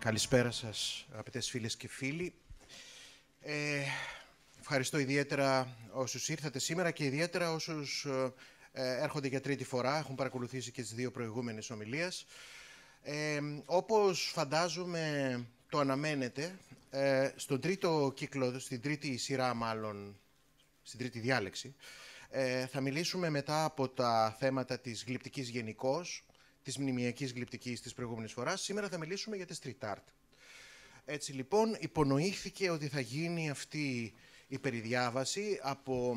Καλησπέρα σας, αγαπητές φίλες και φίλοι. Ε, ευχαριστώ ιδιαίτερα όσους ήρθατε σήμερα και ιδιαίτερα όσους ε, ε, έρχονται για τρίτη φορά, έχουν παρακολουθήσει και τις δύο προηγούμενες ομιλίες. Ε, όπως φαντάζομαι το αναμένετε, ε, στον τρίτο κύκλο, στην τρίτη σειρά μάλλον, στην τρίτη διάλεξη, θα μιλήσουμε μετά από τα θέματα της γλυπτικής γενικώς, της μνημιακής γλυπτικής της προηγούμενης φοράς. Σήμερα θα μιλήσουμε για τη street art. Έτσι λοιπόν, υπονοήθηκε ότι θα γίνει αυτή η περιδιάβαση από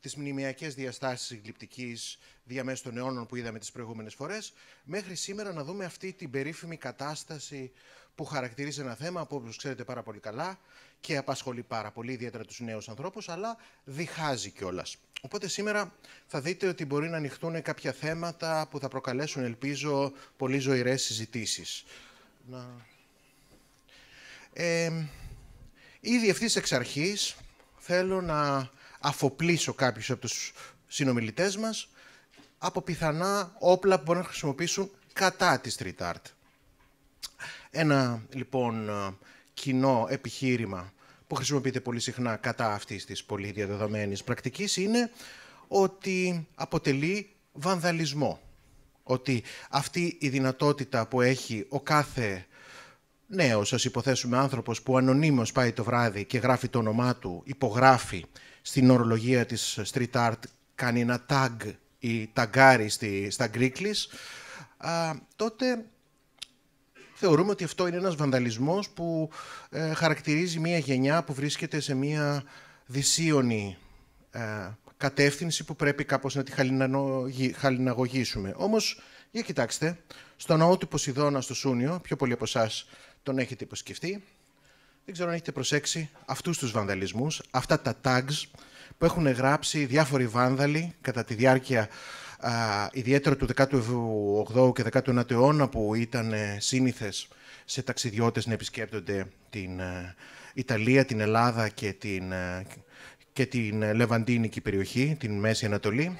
τις μνημιακές διαστάσεις γλυπτικής διαμέσου των αιώνων που είδαμε τις προηγούμενες φορές, μέχρι σήμερα να δούμε αυτή την περίφημη κατάσταση που χαρακτηρίζει ένα θέμα που όπως ξέρετε πάρα πολύ καλά και απασχολεί πάρα πολύ ιδιαίτερα τους νέους ανθρώπους, αλλά διχάζει κιόλας. Οπότε σήμερα θα δείτε ότι μπορεί να ανοιχτούν κάποια θέματα που θα προκαλέσουν, ελπίζω, πολύ ζωηρές συζητήσεις. Να... Ε, ήδη εξ αρχής θέλω να αφοπλίσω κάποιους από τους συνομιλητές μας από πιθανά όπλα που μπορούν να χρησιμοποιήσουν κατά της street art. Ένα λοιπόν ε, κοινό επιχείρημα που χρησιμοποιείται πολύ συχνά κατά αυτής της πολύ διαδεδομένης πρακτικής είναι ότι αποτελεί βανδαλισμό. Ότι αυτή η δυνατότητα που έχει ο κάθε νέος, ας υποθέσουμε άνθρωπος που ανωνύμως πάει το βράδυ και γράφει το όνομά του, υπογράφει στην ορολογία της street art, κάνει ένα tag ή ταγκάρι στα Greeklish, τότε θεωρούμε ότι αυτό είναι ένας βανδαλισμός που ε, χαρακτηρίζει μια γενιά που βρίσκεται σε μια δυσίωνη ε, κατεύθυνση που πρέπει κάπως να τη χαλιναγωγήσουμε. Όμως, για κοιτάξτε, στον ναό του Ποσειδώνα στο Σούνιο, πιο πολλοί από εσάς τον έχετε υποσκεφτεί, δεν ξέρω αν έχετε προσέξει αυτούς τους βανδαλισμούς, αυτά τα tags που έχουν γράψει διάφοροι βάνδαλοι κατά τη διάρκεια ιδιαίτερα του 18ου και 19ου αιώνα που ήταν ε, σύνηθες σε ταξιδιώτες να επισκέπτονται την ε, Ιταλία, την Ελλάδα και την, ε, και την Λεβαντίνικη περιοχή, την Μέση Ανατολή.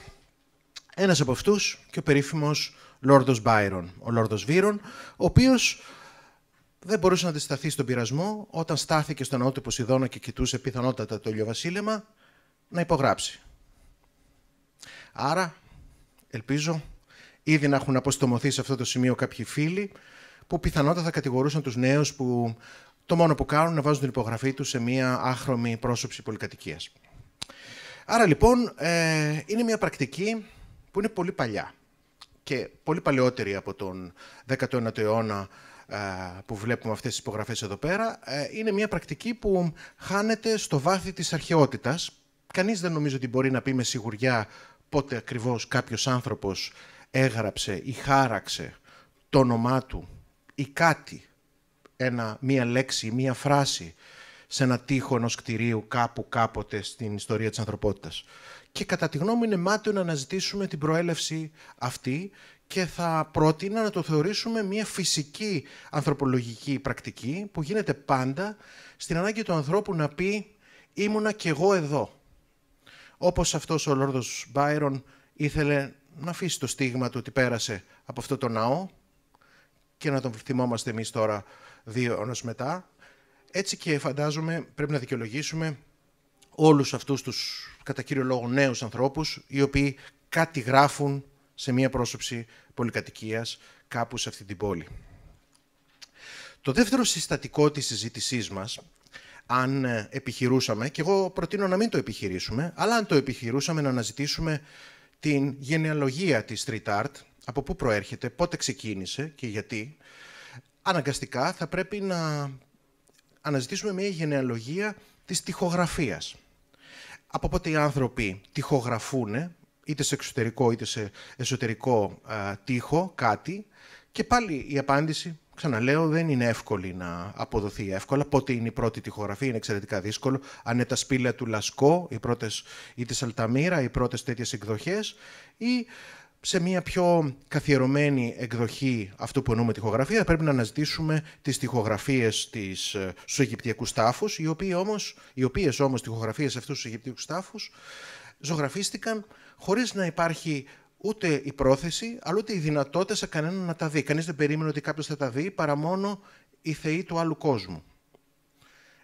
Ένας από αυτούς και ο περίφημος Λόρδος Μπάιρον, ο Λόρδος Βίρον, ο οποίος δεν μπορούσε να αντισταθεί στον πειρασμό όταν στάθηκε στον νότο Ποσειδώνα και κοιτούσε πιθανότατα το ηλιοβασίλεμα να υπογράψει. Άρα ελπίζω, ήδη να έχουν αποστομωθεί σε αυτό το σημείο κάποιοι φίλοι που πιθανότατα θα κατηγορούσαν τους νέους που το μόνο που κάνουν είναι να βάζουν την υπογραφή τους σε μία άχρωμη πρόσωψη πολυκατοικίας. Άρα λοιπόν ε, είναι μια αχρωμη προσωψη πολυκατοικία. αρα λοιπον ε ειναι μια πρακτικη που είναι πολύ παλιά και πολύ παλαιότερη από τον 19ο αιώνα ε, που βλέπουμε αυτές τις υπογραφές εδώ πέρα. Ε, είναι μια πρακτική που χάνεται στο βάθη της αρχαιότητας. Κανείς δεν νομίζω ότι μπορεί να πει με σιγουριά πότε ακριβώς κάποιος άνθρωπος έγραψε ή χάραξε το όνομά του ή κάτι, ένα, μία λέξη, μία φράση σε ένα τείχο ενός κτηρίου κάπου κάποτε στην ιστορία της ανθρωπότητας. Και κατά τη γνώμη μου είναι μάτιο να αναζητήσουμε την προέλευση αυτή και θα πρότεινα να το θεωρήσουμε μια φυσική ανθρωπολογική πρακτική που γίνεται πάντα στην ανάγκη του ανθρώπου να πει «ήμουνα κι εγώ εδώ» όπως αυτός ο Λόρδος Μπάιρον ήθελε να αφήσει το στίγμα του ότι πέρασε από αυτό το ναό και να τον θυμόμαστε εμείς τώρα δύο αιώνες μετά. Έτσι και φαντάζομαι πρέπει να δικαιολογήσουμε όλους αυτούς τους κατά κύριο λόγο νέους ανθρώπους οι οποίοι κάτι γράφουν σε μία πρόσωψη πολυκατοικίας κάπου σε αυτή την πόλη. Το δεύτερο συστατικό της συζήτησής μας αν ε, επιχειρούσαμε, και εγώ προτείνω να μην το επιχειρήσουμε, αλλά αν το επιχειρούσαμε να αναζητήσουμε την γενεαλογία της street art, από πού προέρχεται, πότε ξεκίνησε και γιατί, αναγκαστικά θα πρέπει να αναζητήσουμε μια γενεαλογία της τυχογραφίας. Από πότε οι άνθρωποι τυχογραφούν, είτε σε εξωτερικό είτε σε εσωτερικό ε, τείχο, κάτι, και πάλι η απάντηση Ξαναλέω, δεν είναι εύκολη να αποδοθεί εύκολα. Πότε είναι η πρώτη τυχογραφία, είναι εξαιρετικά δύσκολο. Αν είναι τα σπήλαια του Λασκό οι πρώτες, ή της Αλταμύρα, οι πρώτες τέτοιες εκδοχές, ή σε μια πιο καθιερωμένη εκδοχή αυτού που εννοούμε τυχογραφία, θα πρέπει να αναζητήσουμε τις τυχογραφίες της, ε, Αιγυπτιακούς τάφους, οι, οποίε όμως οι οποίες όμως τυχογραφίες αυτούς του Αιγυπτιακού ζωγραφίστηκαν χωρίς να υπάρχει ούτε η πρόθεση, αλλά ούτε η δυνατότητα σε κανέναν να τα δει. Κανείς δεν περίμενε ότι κάποιος θα τα δει, παρά μόνο η θεοί του άλλου κόσμου.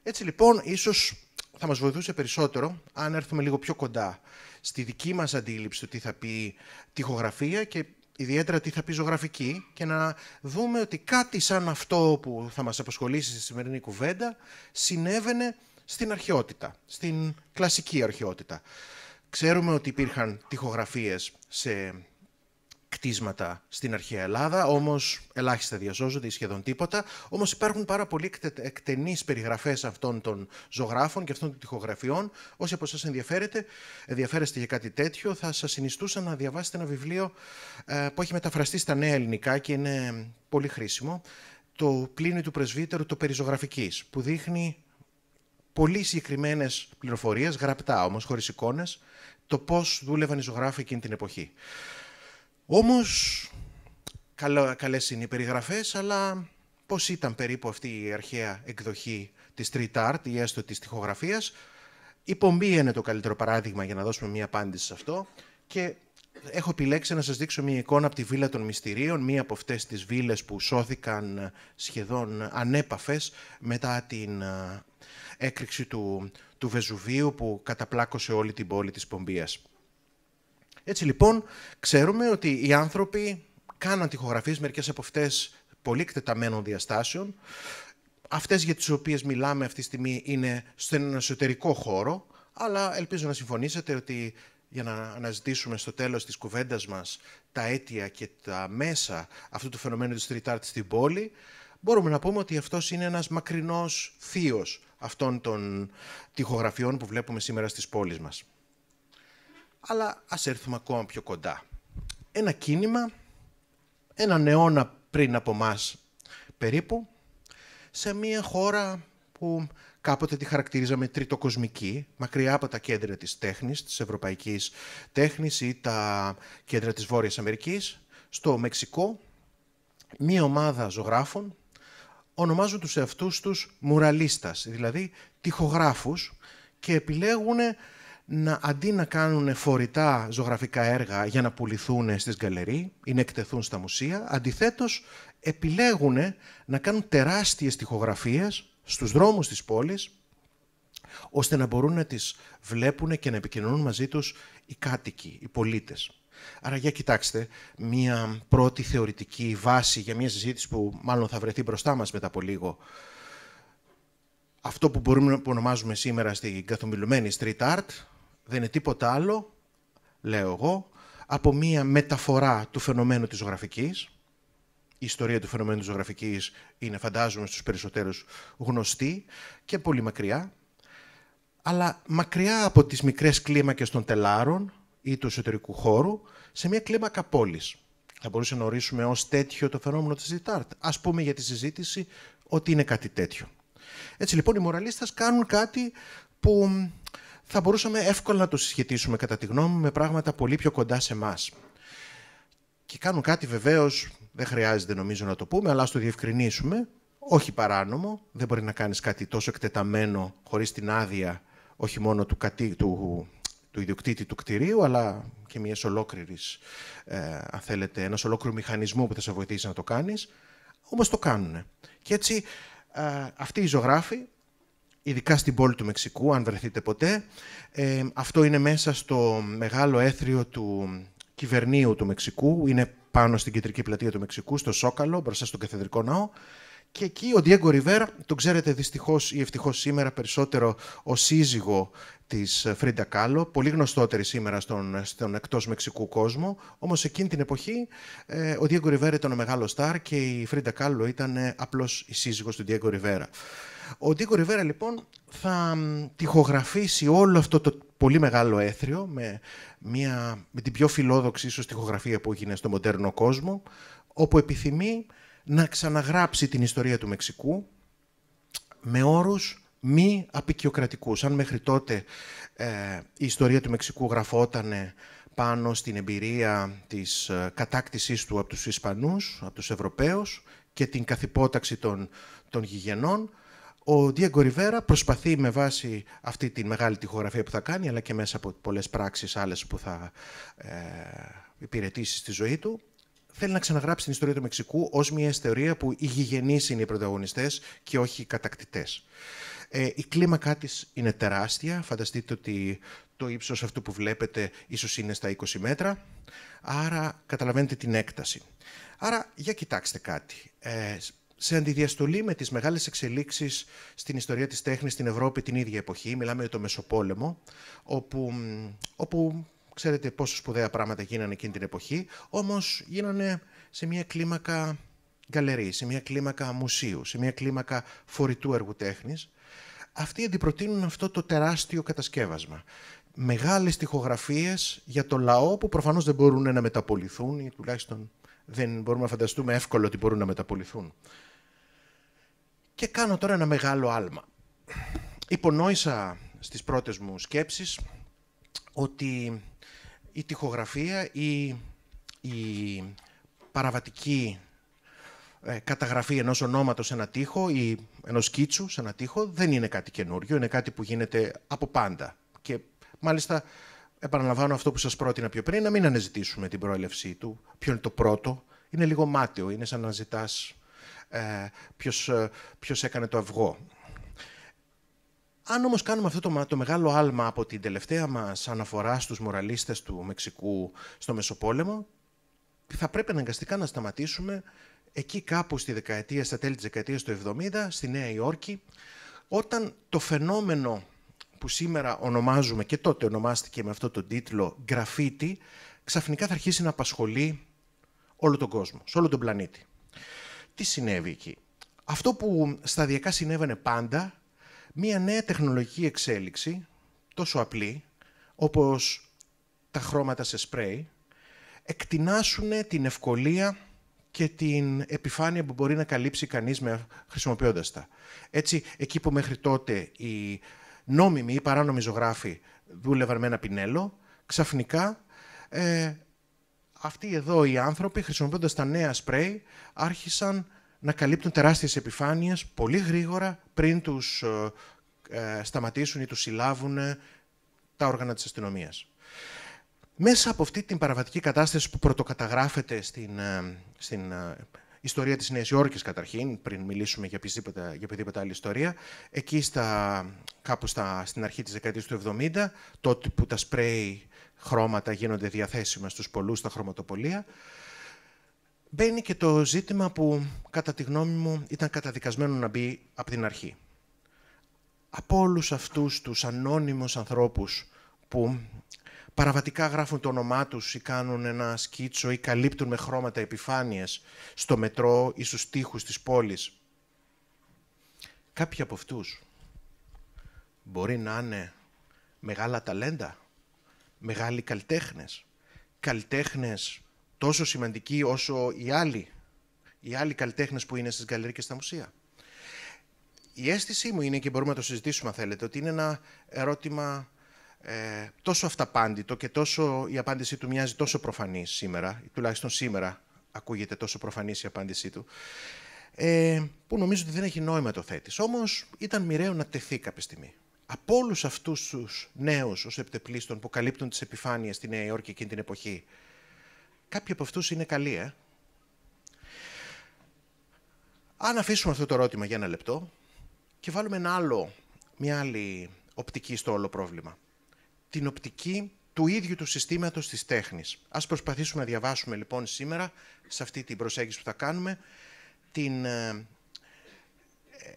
Έτσι λοιπόν, ίσως θα μας βοηθούσε περισσότερο αν έρθουμε λίγο πιο κοντά στη δική μας αντίληψη του τι θα πει τυχογραφία και ιδιαίτερα τι θα πει ζωγραφική και να δούμε ότι κάτι σαν αυτό που θα μας απασχολήσει στη σημερινή κουβέντα συνέβαινε στην αρχαιότητα, στην κλασική αρχαιότητα. Ξέρουμε ότι υπήρχαν τυχογραφίες σε κτίσματα στην αρχαία Ελλάδα, όμως ελάχιστα διασώζονται ή σχεδόν τίποτα. Όμως υπάρχουν πάρα πολλοί εκτενείς περιγραφές αυτών των ζωγράφων και αυτών των τυχογραφιών. Όσοι από εσάς ενδιαφέρετε, ενδιαφέρεστε για κάτι τέτοιο, θα σας συνιστούσα να διαβάσετε ένα βιβλίο ε, που έχει μεταφραστεί στα νέα ελληνικά και είναι πολύ χρήσιμο, το πλήνι του πρεσβύτερου το περιζωγραφικής, που δείχνει πολύ συγκεκριμένες πληροφορίες, γραπτά όμως, χωρίς εικόνες, το πώς δούλευαν οι ζωγράφοι εκείνη την εποχή. Όμως, καλές είναι οι περιγραφές, αλλά πώς ήταν περίπου αυτή η αρχαία εκδοχή της street art ή έστω της τοιχογραφίας. Η εστω της τυχογραφίας; είναι το καλύτερο παράδειγμα για να δώσουμε μια απάντηση σε αυτό και έχω επιλέξει να σας δείξω μια εικόνα από τη Βίλα των Μυστηρίων, μία από αυτές τις βίλες που σώθηκαν σχεδόν ανέπαφες μετά την ε, έκρηξη του, του Βεζουβίου που καταπλάκωσε όλη την πόλη της Πομπίας. Έτσι λοιπόν, ξέρουμε ότι οι άνθρωποι κάναν τυχογραφίες μερικές από αυτές πολύ εκτεταμένων διαστάσεων, αυτές για τις οποίες μιλάμε αυτή τη στιγμή είναι στον εσωτερικό χώρο, αλλά ελπίζω να συμφωνήσετε ότι για να αναζητήσουμε στο τέλος της κουβέντας μας τα αίτια και τα μέσα αυτού του φαινομένου της street στην πόλη, μπορούμε να πούμε ότι αυτός είναι ένας μακρινός θείος αυτών των τυχογραφιών που βλέπουμε σήμερα στις πόλεις μας. Αλλά ας έρθουμε ακόμα πιο κοντά. Ένα κίνημα, ένα αιώνα πριν από μας περίπου, σε μια χώρα που κάποτε τη χαρακτηρίζαμε τριτοκοσμική, μακριά από τα κέντρα της τέχνης, της ευρωπαϊκής τέχνης ή τα κέντρα της Βόρειας Αμερικής, στο Μεξικό, μία ομάδα ζωγράφων ονομάζουν τους εαυτούς τους μουραλίστας, δηλαδή τυχογράφους και επιλέγουν να, αντί να κάνουν φορητά ζωγραφικά έργα για να πουληθούν στις γκαλερί ή να εκτεθούν στα μουσεία, αντιθέτως επιλέγουν να κάνουν τεράστιες τυχογραφίες στους δρόμους της πόλης, ώστε να μπορούν να τις βλέπουν και να επικοινωνούν μαζί τους οι κάτοικοι, οι πολίτες. Άρα για κοιτάξτε, μία πρώτη θεωρητική βάση για μια συζήτηση που μάλλον θα βρεθεί μπροστά μας μετά από λίγο. Αυτό που μπορούμε να ονομάζουμε σήμερα στην καθομιλουμένη street art δεν είναι τίποτα άλλο, λέω εγώ, από μία μεταφορά του φαινομένου της ζωγραφικής. Η ιστορία του φαινομένου της ζωγραφικής είναι, φαντάζομαι, στους περισσότερους γνωστή και πολύ μακριά. Αλλά μακριά από τις μικρές κλίμακες των τελάρων, ή του εσωτερικού χώρου σε μια κλίμακα πόλης. Θα μπορούσε να ορίσουμε ως τέτοιο το φαινόμενο της Διτάρτ. Ας πούμε για τη συζήτηση ότι είναι κάτι τέτοιο. Έτσι λοιπόν οι μοραλίστες κάνουν κάτι που θα μπορούσαμε εύκολα να το συσχετήσουμε κατά τη γνώμη με πράγματα πολύ πιο κοντά σε εμάς. Και κάνουν κάτι βεβαίως, δεν χρειάζεται νομίζω να το πούμε, αλλά ας το διευκρινίσουμε. Όχι παράνομο, δεν μπορεί να κάνεις κάτι τόσο εκτεταμένο χωρίς την άδεια όχι μόνο του, κατή, του του ιδιοκτήτη του κτηρίου, αλλά και μιας ολόκληρης, ε, αν θέλετε, ένα ολόκληρου μηχανισμού που θα σε βοηθήσει να το κάνεις. Όμως το κάνουν. Και έτσι ε, αυτοί οι ζωγράφοι, ειδικά στην πόλη του Μεξικού, αν βρεθείτε ποτέ, ε, αυτό είναι μέσα στο μεγάλο έθριο του κυβερνίου του Μεξικού, είναι πάνω στην κεντρική πλατεία του Μεξικού, στο Σόκαλο, μπροστά στον Καθεδρικό Ναό. Και εκεί ο Diego Ριβέρα, τον ξέρετε δυστυχώς, ή ευτυχώς σήμερα περισσότερο ο σύζυγο της Φρίντα Κάλλο, πολύ γνωστότερη σήμερα στον, στον εκτός Μεξικού κόσμο, όμως εκείνη την εποχή ε, ο Diego Ριβέρα ήταν ο μεγάλος στάρ και η Φρίντα Κάλλο ήταν ε, απλώς η σύζυγος του Diego Ριβέρα. Ο Ντίγκο Ριβέρα λοιπόν θα τυχογραφήσει όλο αυτό το πολύ μεγάλο έθριο με, με την πιο φιλόδοξη ίσως τυχογραφία που έγινε στον μοντέρνο κόσμο όπου επιθυμεί να ξαναγράψει την ιστορία του Μεξικού με όρους μη απικιοκρατικούς. Αν μέχρι τότε ε, η ιστορία του Μεξικού γραφόταν πάνω στην εμπειρία της ε, κατάκτησής του από τους Ισπανούς, από τους Ευρωπαίους και την καθυπόταξη των, των γηγενών, ο Diego Rivera προσπαθεί με βάση αυτή τη μεγάλη τυχογραφία που θα κάνει, αλλά και μέσα από πολλές πράξεις άλλες που θα ε, υπηρετήσει στη ζωή του, θέλει να ξαναγράψει την ιστορία του Μεξικού ως μια ιστορία που οι γηγενείς είναι οι πρωταγωνιστές και όχι οι κατακτητές. Ε, η κλίμακά της είναι τεράστια. Φανταστείτε ότι το ύψος αυτού που βλέπετε ίσως είναι στα 20 μέτρα. Άρα καταλαβαίνετε την έκταση. Άρα για κοιτάξτε κάτι. Ε, σε αντιδιαστολή με τις μεγάλες εξελίξεις στην ιστορία της τέχνης στην Ευρώπη την ίδια εποχή, μιλάμε για το Μεσοπόλεμο, όπου, όπου Ξέρετε πόσο σπουδαία πράγματα γίνανε εκείνη την εποχή, όμως γίνανε σε μια κλίμακα γκαλερί, σε μια κλίμακα μουσείου, σε μια κλίμακα φορητού έργου τέχνης. Αυτοί αντιπροτείνουν αυτό το τεράστιο κατασκεύασμα. Μεγάλες τοιχογραφίες για το λαό που προφανώς δεν μπορούν να μεταπολιθούν, ή τουλάχιστον δεν μπορούμε να φανταστούμε εύκολο ότι μπορούν να μεταπολιθούν. Και κάνω τώρα ένα μεγάλο άλμα. Υπονόησα στις πρώτες μου σκέψεις ότι η τυχογραφία, η παραβατική ε, καταγραφή ενός ονόματος σε ένα τοίχο ή ενός σκίτσου σε ένα τοίχο δεν είναι κάτι καινούριο, είναι κάτι που γίνεται από πάντα. Και μάλιστα επαναλαμβάνω αυτό που σας πρότεινα πιο πριν, να μην αναζητήσουμε την προέλευσή του, ποιο είναι το πρώτο, είναι λίγο μάταιο, είναι σαν να ζητάς ε, ποιος, ε, ποιος έκανε το αυγό. Αν όμως κάνουμε αυτό το, μεγάλο άλμα από την τελευταία μας αναφορά στους μοραλίστες του Μεξικού στο Μεσοπόλεμο, θα πρέπει αναγκαστικά να σταματήσουμε εκεί κάπου στη δεκαετία, στα τέλη της δεκαετίας του 70, στη Νέα Υόρκη, όταν το φαινόμενο που σήμερα ονομάζουμε και τότε ονομάστηκε με αυτό τον τίτλο «Γραφίτι», ξαφνικά θα αρχίσει να απασχολεί όλο τον κόσμο, σε όλο τον πλανήτη. Τι συνέβη εκεί. Αυτό που σταδιακά συνέβαινε πάντα μία νέα τεχνολογική εξέλιξη, τόσο απλή, όπως τα χρώματα σε σπρέι, εκτινάσουν την ευκολία και την επιφάνεια που μπορεί να καλύψει κανείς με, χρησιμοποιώντας τα. Έτσι, εκεί που μέχρι τότε οι νόμιμοι ή παράνομοι ζωγράφοι δούλευαν με ένα πινέλο, ξαφνικά ε, αυτοί εδώ οι άνθρωποι, χρησιμοποιώντας τα νέα σπρέι, άρχισαν να καλύπτουν τεράστιες επιφάνειες πολύ γρήγορα πριν τους ε, ε σταματήσουν ή τους συλλάβουν ε, τα όργανα της αστυνομίας. Μέσα από αυτή την παραβατική κατάσταση που πρωτοκαταγράφεται στην, ε, στην ιστορία της Νέας Υόρκης καταρχήν, πριν μιλήσουμε για οποιαδήποτε, άλλη ιστορία, εκεί στα, κάπου στα, στην αρχή της δεκαετίας του 70, τότε που τα σπρέι χρώματα γίνονται διαθέσιμα στους πολλούς στα χρωματοπολία, μπαίνει και το ζήτημα που, κατά τη γνώμη μου, ήταν καταδικασμένο να μπει από την αρχή. Από όλους αυτούς τους ανώνυμους ανθρώπους που παραβατικά γράφουν το όνομά τους ή κάνουν ένα σκίτσο ή καλύπτουν με χρώματα επιφάνειες στο μετρό ή στους τοίχους της πόλης. Κάποιοι από αυτούς μπορεί να είναι μεγάλα ταλέντα, μεγάλοι καλλιτέχνες, καλλιτέχνες τόσο σημαντική όσο οι άλλοι, οι άλλοι καλλιτέχνες που είναι στις γκαλερί και στα μουσεία. Η αίσθησή μου είναι, και μπορούμε να το συζητήσουμε αν θέλετε, ότι είναι ένα ερώτημα ε, τόσο αυταπάντητο και τόσο η απάντησή του μοιάζει τόσο προφανή σήμερα, ή τουλάχιστον σήμερα ακούγεται τόσο προφανή απάντησή του, ε, που νομίζω ότι δεν έχει νόημα το θέτης. Όμως ήταν μοιραίο να τεθεί κάποια στιγμή. Από όλους αυτούς τους νέους ως επιτεπλίστων που καλύπτουν τις επιφάνειες στη Νέα Υόρκη εκείνη την εποχή, Κάποιοι από αυτούς είναι καλοί, ε. Αν αφήσουμε αυτό το ερώτημα για ένα λεπτό και βάλουμε ένα άλλο, μια άλλη οπτική στο όλο πρόβλημα. Την οπτική του ίδιου του συστήματος της τέχνης. Ας προσπαθήσουμε να διαβάσουμε λοιπόν σήμερα, σε αυτή την προσέγγιση που θα κάνουμε, την ε,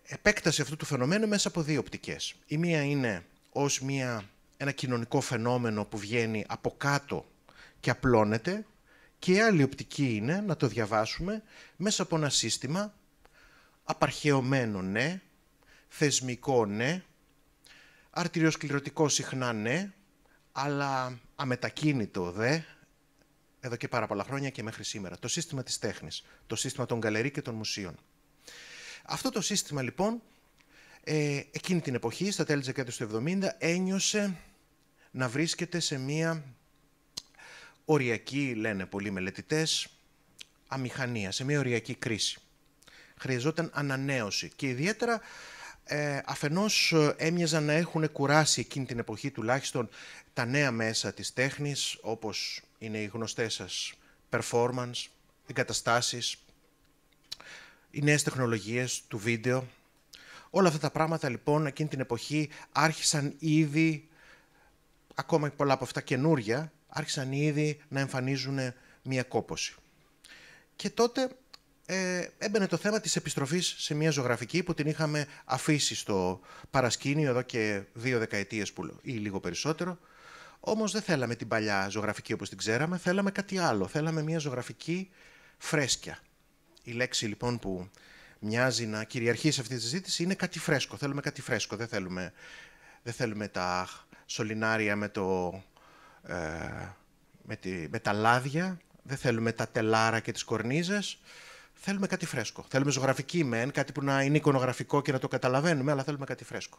επέκταση αυτού του φαινομένου μέσα από δύο οπτικές. Η μία είναι ως μια, ένα κοινωνικό φαινόμενο που βγαίνει από κάτω και απλώνεται και η άλλη οπτική είναι να το διαβάσουμε μέσα από ένα σύστημα απαρχαιωμένο ναι, θεσμικό ναι, αρτηριοσκληρωτικό συχνά ναι, αλλά αμετακίνητο δε, εδώ και πάρα πολλά χρόνια και μέχρι σήμερα. Το σύστημα της τέχνης, το σύστημα των γκαλερί και των μουσείων. Αυτό το σύστημα λοιπόν, ε, εκείνη την εποχή, στα τέλη της δεκαετίας του 70, ένιωσε να βρίσκεται σε μία Οριακή, λένε πολλοί μελετητές, αμηχανία, σε μια οριακή κρίση. Χρειαζόταν ανανέωση και ιδιαίτερα ε, αφενός ε, έμοιαζαν να έχουν κουράσει εκείνη την εποχή τουλάχιστον τα νέα μέσα της τέχνης, όπως είναι οι γνωστές σας performance, εγκαταστάσεις, οι νέες τεχνολογίες του βίντεο. Όλα αυτά τα πράγματα λοιπόν εκείνη την εποχή άρχισαν ήδη, ακόμα και πολλά από αυτά καινούρια, άρχισαν ήδη να εμφανίζουν μια κόπωση. Και τότε ε, έμπαινε το θέμα της επιστροφής σε μια ζωγραφική που την είχαμε αφήσει στο παρασκήνιο εδώ και δύο δεκαετίες που, ή λίγο περισσότερο. Όμως δεν θέλαμε την παλιά ζωγραφική όπως την ξέραμε, θέλαμε κάτι άλλο. Θέλαμε μια ζωγραφική φρέσκια. Η λέξη λοιπόν που μοιάζει να κυριαρχεί σε αυτή τη συζήτηση είναι κάτι φρέσκο. Θέλουμε κάτι φρέσκο, δεν θέλουμε, δεν θελουμε θελουμε τα σολινάρια με το ε, με, τη, τα λάδια, δεν θέλουμε τα τελάρα και τις κορνίζες, θέλουμε κάτι φρέσκο. Θέλουμε ζωγραφική μεν, κάτι που να είναι εικονογραφικό και να το καταλαβαίνουμε, αλλά θέλουμε κάτι φρέσκο.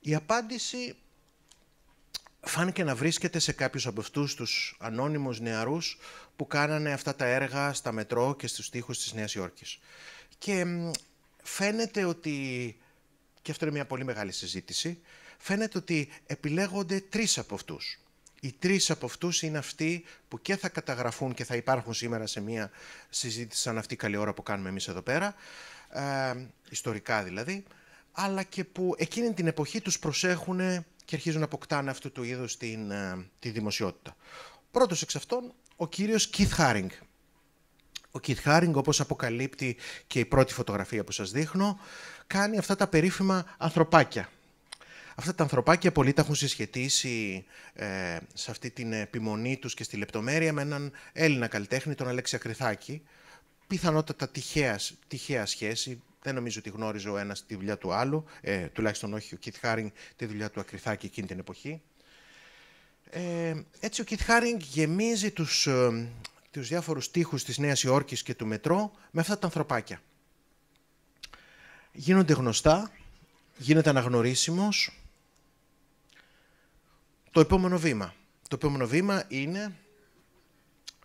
Η απάντηση φάνηκε να βρίσκεται σε κάποιους από αυτούς τους ανώνυμους νεαρούς που κάνανε αυτά τα έργα στα μετρό και στους τοίχους της Νέας Υόρκης. Και φαίνεται ότι, και αυτό είναι μια πολύ μεγάλη συζήτηση, φαίνεται ότι επιλέγονται τρεις από αυτούς. Οι τρεις από αυτούς είναι αυτοί που και θα καταγραφούν και θα υπάρχουν σήμερα σε μια συζήτηση σαν αυτή καλή ώρα που κάνουμε εμείς εδώ πέρα, ε, ιστορικά δηλαδή, αλλά και που εκείνη την εποχή τους προσέχουν και αρχίζουν να αποκτάνε αυτού του είδους την, ε, τη δημοσιότητα. Πρώτος εξ αυτών, ο κύριος Keith Haring. Ο Keith Haring, όπως αποκαλύπτει και η πρώτη φωτογραφία που σας δείχνω, κάνει αυτά τα περίφημα ανθρωπάκια Αυτά τα ανθρωπάκια πολλοί τα έχουν συσχετίσει ε, σε αυτή την επιμονή τους και στη λεπτομέρεια με έναν Έλληνα καλλιτέχνη, τον Αλέξη Ακριθάκη. Πιθανότατα τυχαίας, τυχαία σχέση, δεν νομίζω ότι γνώριζε ο ένας τη δουλειά του άλλου, ε, τουλάχιστον όχι ο Κιτ Χάρινγκ τη δουλειά του Ακριθάκη εκείνη την εποχή. Ε, έτσι ο Κιτ Χάρινγκ γεμίζει τους, ε, τους διάφορους τοίχους της Νέας Υόρκης και του Μετρό με αυτά τα ανθρωπάκια. Γίνονται γνωστά, γίνεται αναγνωρίσιμος, το επόμενο βήμα. Το επόμενο βήμα είναι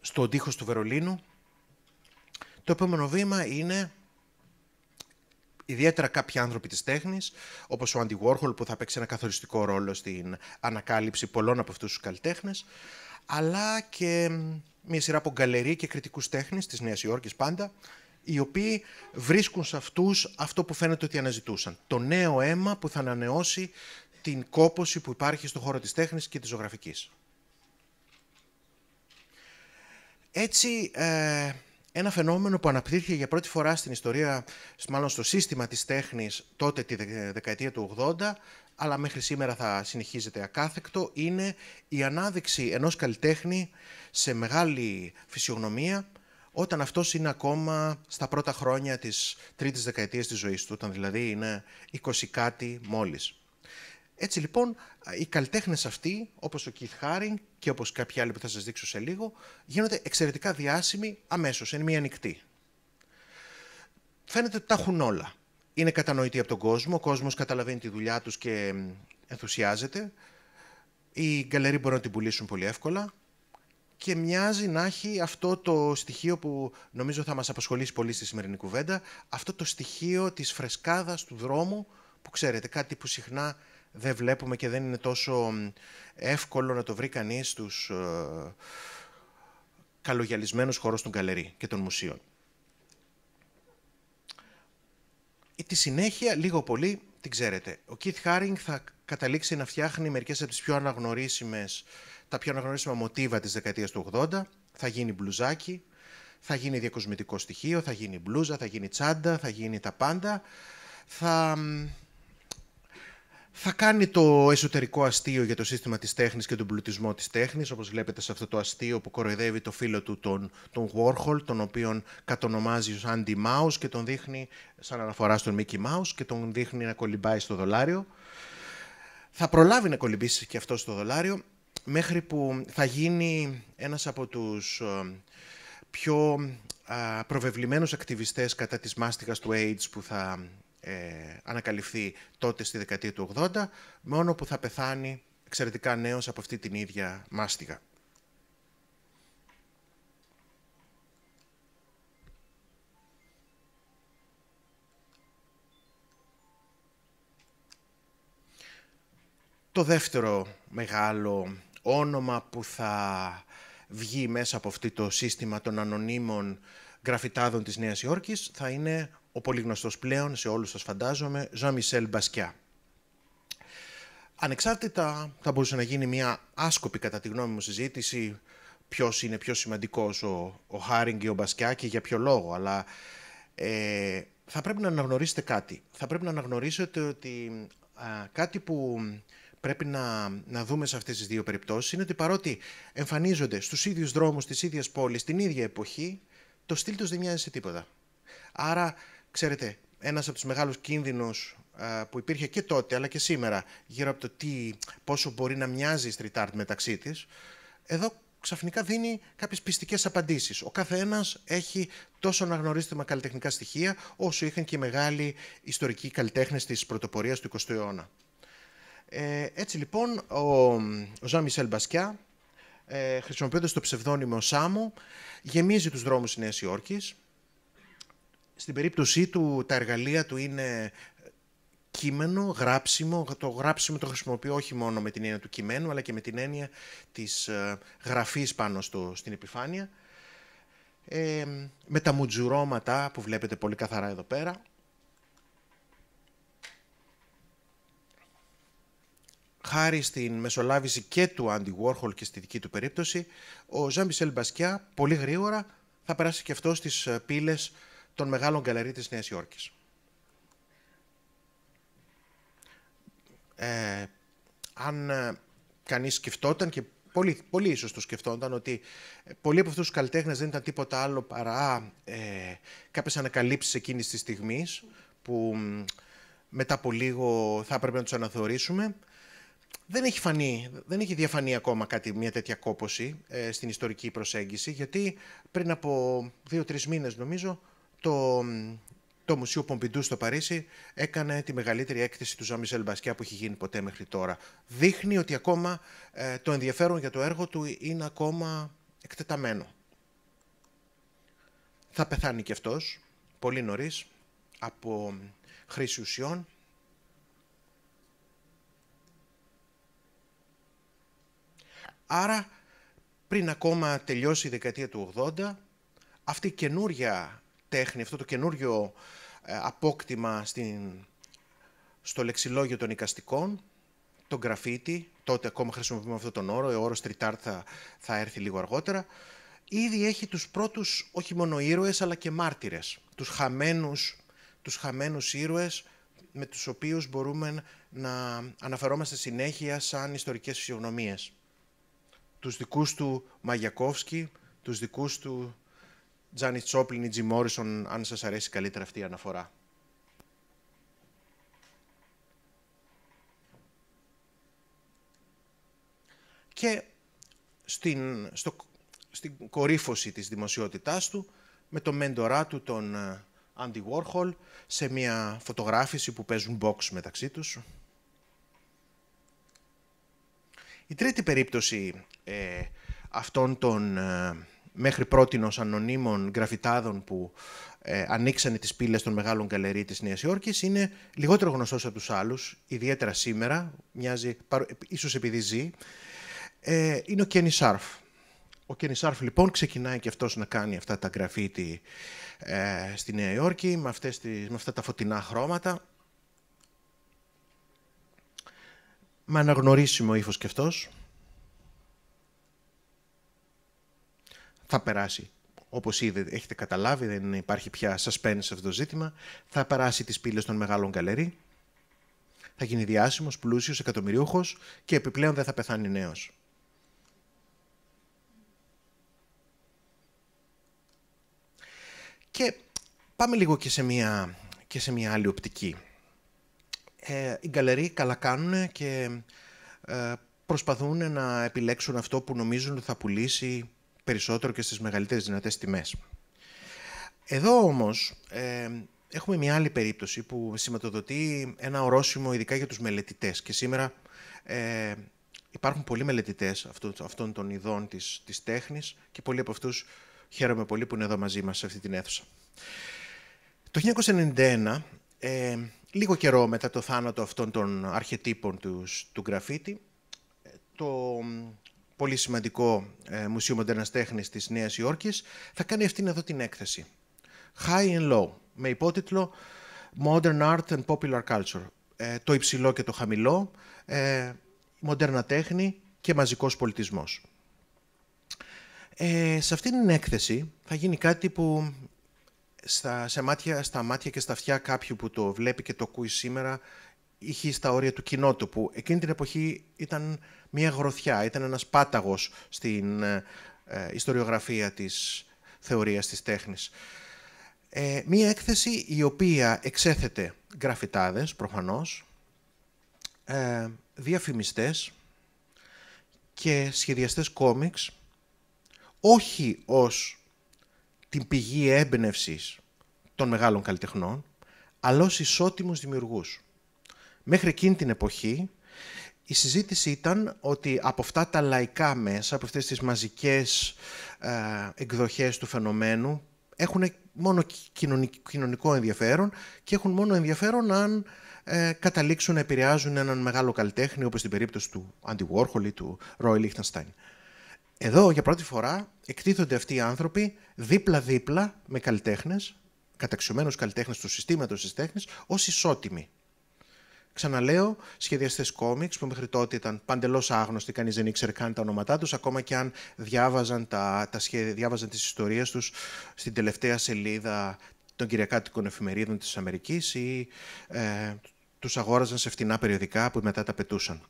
στον τοίχο του Βερολίνου. Το επόμενο βήμα είναι ιδιαίτερα κάποιοι άνθρωποι της τέχνης, όπως ο Άντι που θα παίξει ένα καθοριστικό ρόλο στην ανακάλυψη πολλών από αυτούς τους καλλιτέχνες, αλλά και μια σειρά από γκαλερί και κριτικούς τέχνης της Νέας Υόρκης πάντα, οι οποίοι βρίσκουν σε αυτούς αυτό που φαίνεται ότι αναζητούσαν. Το νέο αίμα που θα ανανεώσει την κόπωση που υπάρχει στον χώρο της τέχνης και της ζωγραφικής. Έτσι, ε, ένα φαινόμενο που αναπτύχθηκε για πρώτη φορά στην ιστορία, μάλλον στο σύστημα της τέχνης τότε τη δεκαετία του 80, αλλά μέχρι σήμερα θα συνεχίζεται ακάθεκτο, είναι η ανάδειξη ενός καλλιτέχνη σε μεγάλη φυσιογνωμία, όταν αυτός είναι ακόμα στα πρώτα χρόνια της τρίτης δεκαετίας της ζωής του, όταν δηλαδή είναι 20 κάτι μόλις. Έτσι λοιπόν, οι καλλιτέχνες αυτοί, όπως ο Keith Haring και όπως κάποιοι άλλοι που θα σας δείξω σε λίγο, γίνονται εξαιρετικά διάσημοι αμέσως, εν μία νυχτή. Φαίνεται ότι τα έχουν όλα. Είναι κατανοητοί από τον κόσμο, ο κόσμος καταλαβαίνει τη δουλειά τους και ενθουσιάζεται. Οι γκαλεροί μπορούν να την πουλήσουν πολύ εύκολα και μοιάζει να έχει αυτό το στοιχείο που νομίζω θα μας απασχολήσει πολύ στη σημερινή κουβέντα, αυτό το στοιχείο της φρεσκάδας του δρόμου που ξέρετε, κάτι που συχνά δεν βλέπουμε και δεν είναι τόσο εύκολο να το βρει κανείς στους ε, καλογιαλισμένους χώρους των καλέρι και των μουσείων. Ε, τη συνέχεια, λίγο πολύ, την ξέρετε. Ο Κιτ Χάρινγκ θα καταλήξει να φτιάχνει μερικές από τις πιο αναγνωρίσιμες, τα πιο αναγνωρίσιμα μοτίβα της δεκαετίας του 80. Θα γίνει μπλουζάκι, θα γίνει διακοσμητικό στοιχείο, θα γίνει μπλούζα, θα γίνει τσάντα, θα γίνει τα πάντα. Θα θα κάνει το εσωτερικό αστείο για το σύστημα της τέχνης και τον πλουτισμό της τέχνης, όπως βλέπετε σε αυτό το αστείο που κοροϊδεύει το φίλο του τον, τον Warhol, τον οποίον κατονομάζει ως Andy Mouse και τον δείχνει σαν αναφορά στον Mickey Mouse και τον δείχνει να κολυμπάει στο δολάριο. Θα προλάβει να κολυμπήσει και αυτό στο δολάριο, μέχρι που θα γίνει ένας από τους ε, πιο προβεβλημένους ακτιβιστές κατά της μάστιγας του AIDS που θα ε, ανακαλυφθεί τότε στη δεκαετία του 80, μόνο που θα πεθάνει εξαιρετικά νέος από αυτή την ίδια μάστιγα. Το δεύτερο μεγάλο όνομα που θα βγει μέσα από αυτό το σύστημα των ανωνύμων γραφιτάδων της Νέας Υόρκης θα είναι ο πολύ γνωστός πλέον, σε όλους σας φαντάζομαι, Ζαν Μισελ Μπασκιά. Ανεξάρτητα θα μπορούσε να γίνει μια άσκοπη κατά τη γνώμη μου συζήτηση ποιος είναι πιο σημαντικός ο, ο Χάρινγκ ή ο Μπασκιά και για ποιο λόγο, αλλά ε, θα πρέπει να αναγνωρίσετε κάτι. Θα πρέπει να αναγνωρίσετε ότι α, κάτι που πρέπει να, να δούμε σε αυτές τις δύο περιπτώσεις είναι ότι παρότι εμφανίζονται στους ίδιους δρόμους της ίδιες πόλης την ίδια εποχή, το στυλ τους δεν μοιάζει σε τίποτα. Άρα Ξέρετε, ένας από τους μεγάλους κίνδυνους που υπήρχε και τότε αλλά και σήμερα γύρω από το τι, πόσο μπορεί να μοιάζει η street art μεταξύ της, εδώ ξαφνικά δίνει κάποιες πιστικές απαντήσεις. Ο καθένας έχει τόσο αναγνωρίστημα καλλιτεχνικά στοιχεία όσο είχαν και οι μεγάλοι ιστορικοί καλλιτέχνες της πρωτοπορίας του 20ου αιώνα. Ε, έτσι λοιπόν ο, ο Ζαν Μισελ Μπασκιά, ε, χρησιμοποιώντας το ψευδόνυμο ΣΑΜΟ, γεμίζει τους δρόμους της Νέας στην περίπτωσή του τα εργαλεία του είναι ε, κείμενο, γράψιμο. Το γράψιμο το χρησιμοποιώ όχι μόνο με την έννοια του κειμένου, αλλά και με την έννοια της ε, γραφής πάνω στο, στην επιφάνεια. Ε, με τα μουτζουρώματα που βλέπετε πολύ καθαρά εδώ πέρα. Χάρη στην μεσολάβηση και του Άντι και στη δική του περίπτωση, ο Ζαμπισελ Μπασκιά πολύ γρήγορα θα περάσει και αυτό στις πύλες των μεγάλων γκαλερί της Νέας Υόρκης. Ε, αν ε, κανείς σκεφτόταν και πολύ πολύ ίσως το σκεφτόταν ότι ε, πολλοί από αυτούς τους καλλιτέχνες δεν ήταν τίποτα άλλο παρά ε, κάποιες ανακαλύψεις εκείνης της στιγμής που μετά από λίγο θα έπρεπε να τους αναθεωρήσουμε. Δεν έχει, φανεί, δεν έχει διαφανεί ακόμα κάτι, μια τέτοια κόπωση ε, στην ιστορική προσέγγιση, γιατί πριν από δύο-τρεις μήνες νομίζω το, το Μουσείο Πομπιντού στο Παρίσι έκανε τη μεγαλύτερη έκθεση του Ζαμισελ Ελμπασκιά που έχει γίνει ποτέ μέχρι τώρα. Δείχνει ότι ακόμα ε, το ενδιαφέρον για το έργο του είναι ακόμα εκτεταμένο. Θα πεθάνει και αυτός πολύ νωρίς από χρήση ουσιών. Άρα πριν ακόμα τελειώσει η δεκαετία του 80, αυτή η καινούρια τέχνη, αυτό το καινούριο ε, απόκτημα στην, στο λεξιλόγιο των οικαστικών, τον γραφίτι, τότε ακόμα χρησιμοποιούμε αυτόν τον όρο, ε, ο όρος τριτάρτ θα, θα έρθει λίγο αργότερα, ήδη έχει τους πρώτους όχι μόνο ήρωες αλλά και μάρτυρες, τους χαμένους, τους χαμένους ήρωες με τους οποίους μπορούμε να αναφερόμαστε συνέχεια σαν ιστορικές φυσιογνωμίες. Τους δικούς του Μαγιακόφσκι, τους δικούς του Τζάνι Τσόπλιν ή Τζι Μόρισον, αν σας αρέσει καλύτερα αυτή η αναφορά. Και στην, στο, στην κορύφωση της δημοσιότητάς του, με το μέντορά του τον Άντι ε, Βόρχολ, σε μια φωτογράφηση που παίζουν box μεταξύ τους. Η τρίτη περίπτωση ε, αυτών των... Ε, μέχρι πρότινος ανωνύμων γραφιτάδων που ε, ανοίξανε τις πύλες των μεγάλων καλερί της Νέας Υόρκης είναι λιγότερο γνωστός από τους άλλους, ιδιαίτερα σήμερα, μοιάζει, παρο, ε, ίσως επειδή ζει, ε, είναι ο Κένι Σάρφ. Ο Κένι Σάρφ λοιπόν ξεκινάει και αυτός να κάνει αυτά τα γραφίτι ε, στη Νέα Υόρκη με, αυτές τις, με αυτά τα φωτεινά χρώματα. Με αναγνωρίσιμο ύφος και αυτός. θα περάσει. Όπως είδε, έχετε καταλάβει, δεν υπάρχει πια suspense σε αυτό το ζήτημα. Θα περάσει τις πύλες των μεγάλων γκαλερί. Θα γίνει διάσημος, πλούσιος, εκατομμυρίουχος και επιπλέον δεν θα πεθάνει νέος. Και πάμε λίγο και σε μια, και σε μια άλλη οπτική. Ε, οι γκαλερί καλά κάνουν και ε, προσπαθούν να επιλέξουν αυτό που νομίζουν ότι θα πουλήσει περισσότερο και στις μεγαλύτερες δυνατές τιμές. Εδώ όμως ε, έχουμε μια άλλη περίπτωση που σηματοδοτεί ένα ορόσημο ειδικά για τους μελετητές και σήμερα ε, υπάρχουν πολλοί μελετητές αυτών των ειδών της, της τέχνης και πολλοί από αυτούς χαίρομαι πολύ που είναι εδώ μαζί μας σε αυτή την αίθουσα. Το 1991, ε, λίγο καιρό μετά το θάνατο αυτών των αρχετύπων τους, του το πολύ σημαντικό ε, Μουσείο Μοντέρνας Τέχνης της Νέας Υόρκης, θα κάνει αυτήν εδώ την έκθεση. High and Low, με υπότιτλο Modern Art and Popular Culture. Ε, το υψηλό και το χαμηλό, ε, μοντέρνα τέχνη και μαζικός πολιτισμός. Ε, σε αυτήν την έκθεση θα γίνει κάτι που στα, σε μάτια, στα μάτια και στα αυτιά κάποιου που το βλέπει και το ακούει σήμερα είχε στα όρια του που Εκείνη την εποχή ήταν μια γροθιά, ήταν ένας πάταγος στην ε, ε, ιστοριογραφία της θεωρίας της τέχνης. Ε, μια έκθεση η οποία εξέθετε γραφιτάδες, προφανώς, ε, διαφημιστές και σχεδιαστές κόμιξ, όχι ως την πηγή έμπνευσης των μεγάλων καλλιτεχνών, αλλά ως ισότιμους δημιουργούς. Μέχρι εκείνη την εποχή η συζήτηση ήταν ότι από αυτά τα λαϊκά μέσα, από αυτές τις μαζικές ε, εκδοχές του φαινομένου, έχουν μόνο κοινωνικό ενδιαφέρον και έχουν μόνο ενδιαφέρον αν ε, καταλήξουν να επηρεάζουν έναν μεγάλο καλλιτέχνη, όπως στην περίπτωση του Άντι του Ρόι Λίχτανστάιν. Εδώ για πρώτη φορά εκτίθονται αυτοί οι άνθρωποι δίπλα-δίπλα με καλλιτέχνες, καταξιωμένους καλλιτέχνες του συστήματος της τέχνης, ως ισότιμοι. Ξαναλέω, σχεδιαστές κόμιξ που μέχρι τότε ήταν παντελώς άγνωστοι, κανείς δεν ήξερε καν τα ονόματά τους, ακόμα και αν διάβαζαν, τα, τα διάβαζαν τις ιστορίες τους στην τελευταία σελίδα των κυριακάτικων εφημερίδων της Αμερικής ή ε, τους αγόραζαν σε φτηνά περιοδικά που μετά τα πετούσαν.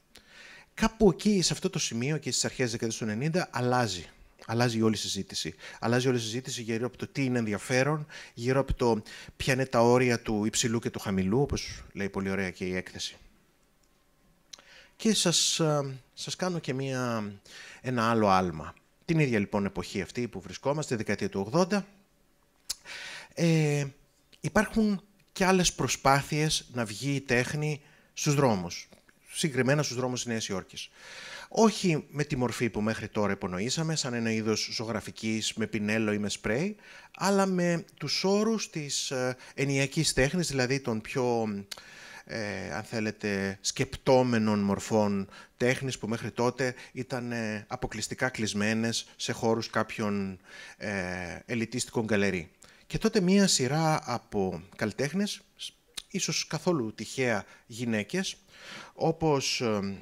Κάπου εκεί, σε αυτό το σημείο και στις αρχές της του 90, αλλάζει Αλλάζει όλη η συζήτηση. Αλλάζει όλη η συζήτηση γύρω από το τι είναι ενδιαφέρον, γύρω από το ποια είναι τα όρια του υψηλού και του χαμηλού, όπως λέει πολύ ωραία και η έκθεση. Και σας, σας κάνω και μία, ένα άλλο άλμα. Την ίδια λοιπόν εποχή αυτή που βρισκόμαστε, δεκαετία του 80, ε, υπάρχουν και άλλες προσπάθειες να βγει η τέχνη στους δρόμους, συγκεκριμένα στους δρόμους της Νέας Υόρκης όχι με τη μορφή που μέχρι τώρα υπονοήσαμε, σαν ένα είδος ζωγραφικής με πινέλο ή με σπρέι, αλλά με τους όρους της ε, ενιακής τέχνης, δηλαδή των πιο, ε, αν θέλετε, σκεπτόμενων μορφών τέχνης που μέχρι τότε ήταν ε, αποκλειστικά κλεισμένες σε χώρους κάποιων ε, ελιτίστικων γκαλερί. Και τότε μία σειρά από καλλιτέχνες, ίσως καθόλου τυχαία γυναίκες, όπως... Ε,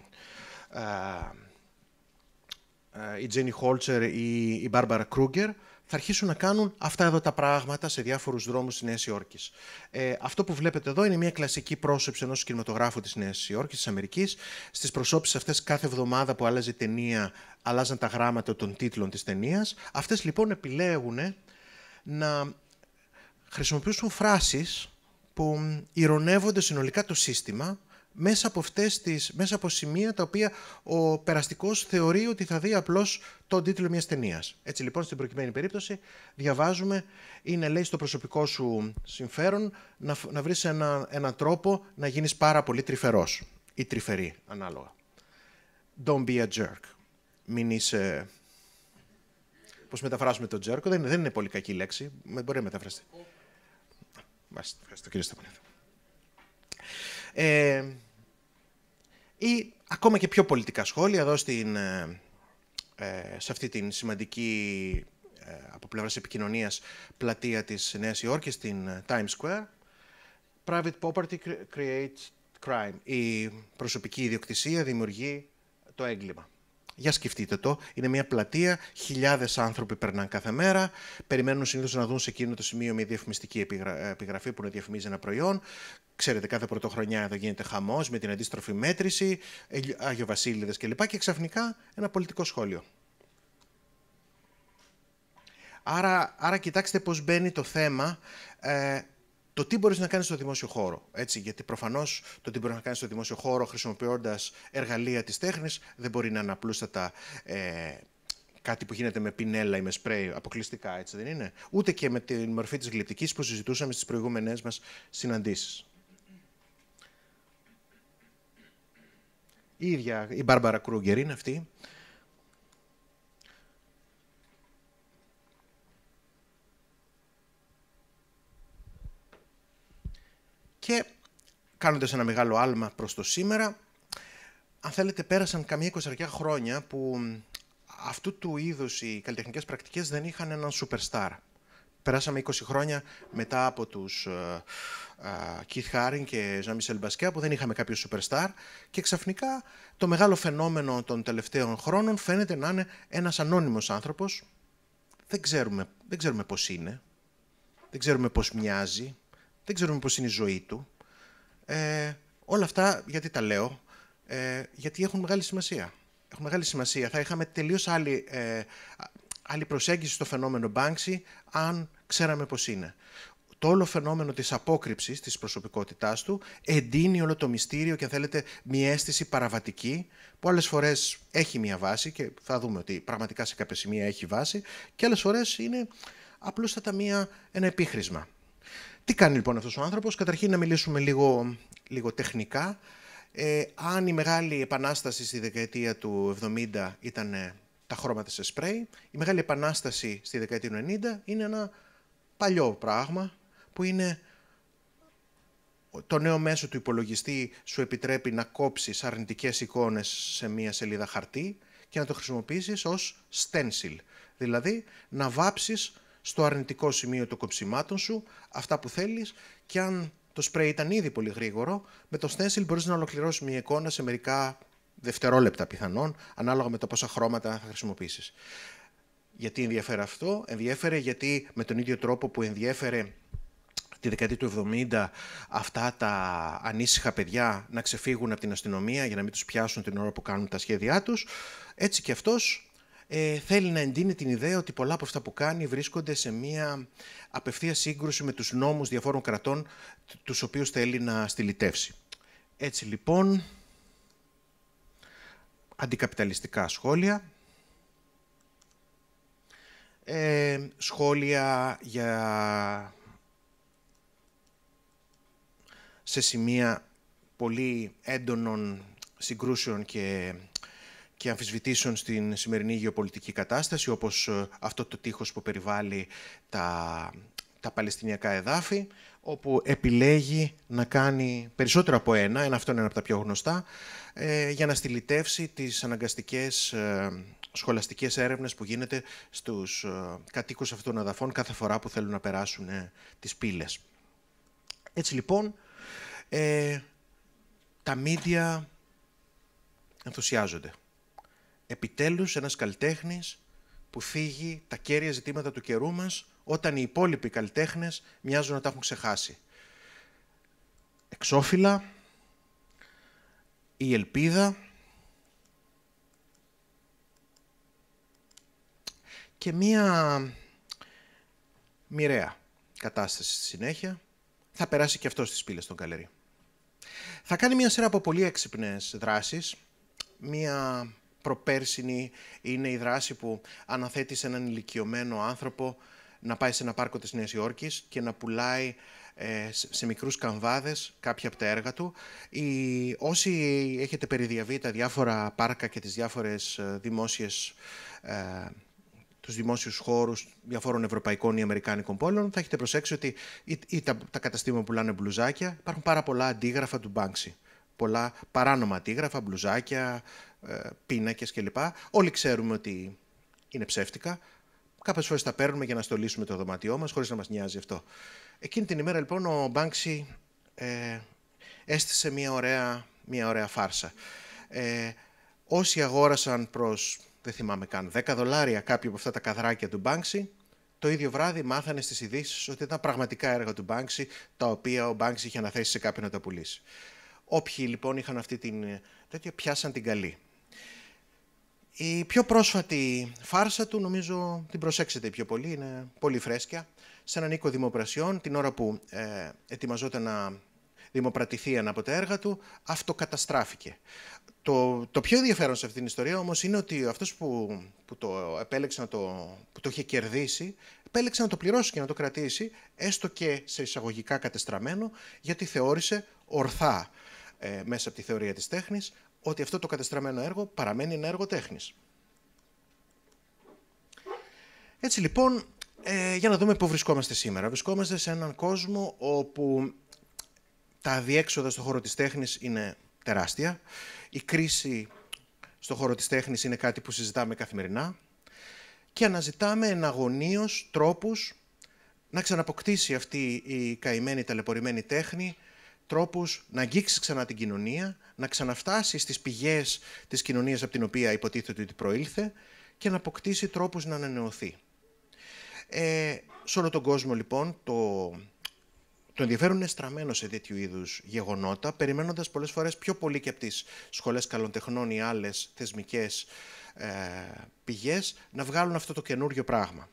ε, η Τζένι Χόλτσερ ή η Μπάρμπαρα Κρούγκερ, θα αρχίσουν να κάνουν αυτά εδώ τα πράγματα σε διάφορους δρόμους της Νέας Υόρκης. Ε, αυτό που βλέπετε εδώ είναι μια κλασική πρόσωψη ενός κινηματογράφου της Νέας Υόρκης, της Αμερικής. Στις προσώψεις αυτές κάθε εβδομάδα που άλλαζε ταινία, αλλάζαν τα γράμματα των τίτλων της ταινιας Αυτές λοιπόν επιλέγουν να χρησιμοποιήσουν φράσεις που ηρωνεύονται συνολικά το σύστημα, μέσα από, αυτές τις, μέσα από σημεία τα οποία ο περαστικός θεωρεί ότι θα δει απλώς τον τίτλο μιας ταινίας. Έτσι λοιπόν στην προκειμένη περίπτωση διαβάζουμε είναι λέει στο προσωπικό σου συμφέρον να, να βρεις ένα, έναν τρόπο να γίνεις πάρα πολύ τρυφερός ή τρυφερή ανάλογα. Don't be a jerk. Μην είσαι... Πώς μεταφράζουμε το jerk, δεν είναι, δεν είναι πολύ κακή λέξη, μπορεί να μεταφραστεί. Μάλιστα, ευχαριστώ κύριε Σταμονίδη. Ε, ή ακόμα και πιο πολιτικά σχόλια εδώ στην, ε, ε, σε αυτή την σημαντική ε, από πλευράς επικοινωνίας πλατεία της Νέας Υόρκης, στην Times Square. Private property creates crime. Η προσωπική ιδιοκτησία δημιουργεί το έγκλημα. Για σκεφτείτε το. Είναι μια πλατεία, χιλιάδες άνθρωποι περνάνε κάθε μέρα. Περιμένουν συνήθως να δουν σε εκείνο το σημείο μια διαφημιστική επιγραφή που να διαφημίζει ένα προϊόν. Ξέρετε, κάθε πρωτοχρονιά εδώ γίνεται χαμός με την αντίστροφη μέτρηση, Άγιο Βασίλειδε κλπ. Και ξαφνικά ένα πολιτικό σχόλιο. Άρα, άρα κοιτάξτε πώς μπαίνει το θέμα ε, το τι μπορείς να κάνεις στο δημόσιο χώρο. Έτσι, γιατί προφανώς το τι μπορείς να κάνεις στο δημόσιο χώρο χρησιμοποιώντας εργαλεία της τέχνης δεν μπορεί να είναι απλούστατα ε, κάτι που γίνεται με πινέλα ή με σπρέι αποκλειστικά, έτσι δεν είναι. Ούτε και με τη μορφή της γλυπτικής που συζητούσαμε στις προηγούμενές μας συναντήσεις. Η ίδια η Μπάρμπαρα Κρούγκερ είναι αυτή. Και κάνοντας ένα μεγάλο άλμα προς το σήμερα, αν θέλετε πέρασαν καμία εικοσαριά χρόνια που αυτού του είδους οι καλλιτεχνικές πρακτικές δεν είχαν έναν σούπερστάρ περάσαμε 20 χρόνια μετά από τους ε, ε, Keith Χάριν και Ζαν Μισελ Μπασκέ, που δεν είχαμε κάποιο superstar και ξαφνικά το μεγάλο φαινόμενο των τελευταίων χρόνων φαίνεται να είναι ένας ανώνυμος άνθρωπος. Δεν ξέρουμε, δεν ξέρουμε πώς είναι, δεν ξέρουμε πώς μοιάζει, δεν ξέρουμε πώς είναι η ζωή του. Ε, όλα αυτά γιατί τα λέω, ε, γιατί έχουν μεγάλη σημασία. Έχουν μεγάλη σημασία. Θα είχαμε τελείως άλλη, ε, άλλη προσέγγιση στο φαινόμενο Banksy αν ξέραμε πώς είναι. Το όλο φαινόμενο της απόκρυψης της προσωπικότητάς του εντείνει όλο το μυστήριο και αν θέλετε μια αίσθηση παραβατική που άλλες φορές έχει μια βάση και θα δούμε ότι πραγματικά σε κάποια σημεία έχει βάση και άλλες φορές είναι απλούστατα μια, ένα επίχρησμα. Τι κάνει λοιπόν αυτός ο άνθρωπος, καταρχήν να μιλήσουμε λίγο, λίγο τεχνικά. Ε, αν η μεγάλη επανάσταση στη δεκαετία του 70 ήταν τα χρώματα σε σπρέι. Η Μεγάλη Επανάσταση στη δεκαετία του 90 είναι ένα παλιό πράγμα που είναι το νέο μέσο του υπολογιστή σου επιτρέπει να κόψεις αρνητικές εικόνες σε μία σελίδα χαρτί και να το χρησιμοποιήσεις ως stencil, δηλαδή να βάψεις στο αρνητικό σημείο των κοψιμάτων σου αυτά που θέλεις και αν το σπρέι ήταν ήδη πολύ γρήγορο, με το stencil μπορείς να ολοκληρώσεις μία εικόνα σε μερικά δευτερόλεπτα πιθανόν, ανάλογα με το πόσα χρώματα θα χρησιμοποιήσεις. Γιατί ενδιαφέρει αυτό, ενδιέφερε γιατί με τον ίδιο τρόπο που ενδιέφερε τη δεκαετία του 70 αυτά τα ανήσυχα παιδιά να ξεφύγουν από την αστυνομία για να μην τους πιάσουν την ώρα που κάνουν τα σχέδιά τους, έτσι και αυτός ε, θέλει να εντείνει την ιδέα ότι πολλά από αυτά που κάνει βρίσκονται σε μια απευθείας σύγκρουση με τους νόμους διαφόρων κρατών τους οποίους θέλει να στυλιτεύσει. Έτσι λοιπόν, αντικαπιταλιστικά σχόλια, ε, σχόλια για... σε σημεία πολύ έντονων συγκρούσεων και, και αμφισβητήσεων στην σημερινή γεωπολιτική κατάσταση, όπως ε, αυτό το τείχος που περιβάλλει τα, τα Παλαιστινιακά εδάφη, όπου επιλέγει να κάνει περισσότερο από ένα, ένα αυτό είναι ένα από τα πιο γνωστά, ε, για να στυλιτεύσει τις αναγκαστικές ε, σχολαστικές έρευνες που γίνεται στους ε, κατοίκους αυτών των αδαφών κάθε φορά που θέλουν να περάσουν τις πύλες. Έτσι λοιπόν, τα μίντια ενθουσιάζονται. Επιτέλους ένας καλλιτέχνης που φύγει τα κέρια ζητήματα του καιρού μας όταν οι υπόλοιποι καλλιτέχνες μοιάζουν να τα έχουν ξεχάσει. Εξώφυλλα, η ελπίδα και μία μοιραία κατάσταση στη συνέχεια θα περάσει και αυτό στις πύλες των καλερί. Θα κάνει μία σειρά από πολύ έξυπνες δράσεις. Μία προπέρσινη είναι η δράση που αναθέτει σε έναν ηλικιωμένο άνθρωπο να πάει σε ένα πάρκο της Νέας Υόρκης και να πουλάει ε, σε μικρούς καμβάδες κάποια από τα έργα του. Οι, όσοι έχετε περιδιαβεί τα διάφορα πάρκα και τις διάφορες ε, δημόσιες ε, τους δημόσιους χώρους διαφόρων ευρωπαϊκών ή αμερικάνικων πόλεων, θα έχετε προσέξει ότι ή, τα, τα καταστήματα που πουλάνε μπλουζάκια, υπάρχουν πάρα πολλά αντίγραφα του Banksy. Πολλά παράνομα αντίγραφα, μπλουζάκια, ε, πίνακες κλπ. Όλοι ξέρουμε ότι είναι ψεύτικα. Κάποιες φορές τα παίρνουμε για να στολίσουμε το δωμάτιό μας, χωρίς να μας νοιάζει αυτό. Εκείνη την ημέρα λοιπόν ο Μπάνξι ε, έστησε μια ωραία, μια ωραία φάρσα. Ε, όσοι αγόρασαν προς, δεν θυμάμαι καν, 10 δολάρια κάποιο από αυτά τα καδράκια του Μπάνξι, το ίδιο βράδυ μάθανε στις ειδήσεις ότι ήταν πραγματικά έργα του Μπάνξι, τα οποία ο Μπάνξι είχε αναθέσει σε κάποιον να τα πουλήσει. Όποιοι λοιπόν είχαν αυτή την ε, τέτοια, πιάσαν την καλή. Η πιο πρόσφατη φάρσα του, νομίζω την προσέξετε πιο πολύ, είναι πολύ φρέσκια σε έναν οίκο δημοπρασιών, την ώρα που ε, ετοιμαζόταν να δημοπρατηθεί ένα από τα έργα του, αυτοκαταστράφηκε. Το, το πιο ενδιαφέρον σε αυτήν την ιστορία όμως είναι ότι αυτός που, που το επέλεξε να το, που το είχε κερδίσει, επέλεξε να το πληρώσει και να το κρατήσει, έστω και σε εισαγωγικά κατεστραμμένο, γιατί θεώρησε ορθά ε, μέσα από τη θεωρία της τέχνης ότι αυτό το κατεστραμμένο έργο παραμένει ένα έργο τέχνης. Έτσι λοιπόν, ε, για να δούμε πού βρισκόμαστε σήμερα. Βρισκόμαστε σε έναν κόσμο όπου τα διέξοδα στον χώρο της τέχνης είναι τεράστια. Η κρίση στον χώρο της τέχνης είναι κάτι που συζητάμε καθημερινά και αναζητάμε εναγωνίως τρόπους να ξαναποκτήσει αυτή η καημένη, ταλαιπωρημένη τέχνη τρόπους να αγγίξει ξανά την κοινωνία, να ξαναφτάσει στις πηγές της κοινωνίας από την οποία υποτίθεται ότι προήλθε και να αποκτήσει τρόπους να ανανεωθεί. Ε, όλο τον κόσμο, λοιπόν, το, το ενδιαφέρον είναι στραμμένο σε τέτοιου είδους γεγονότα, περιμένοντας πολλές φορές πιο πολύ και από τις σχολές καλοντεχνών ή άλλες θεσμικές ε, πηγές να βγάλουν αυτό το καινούριο πράγμα.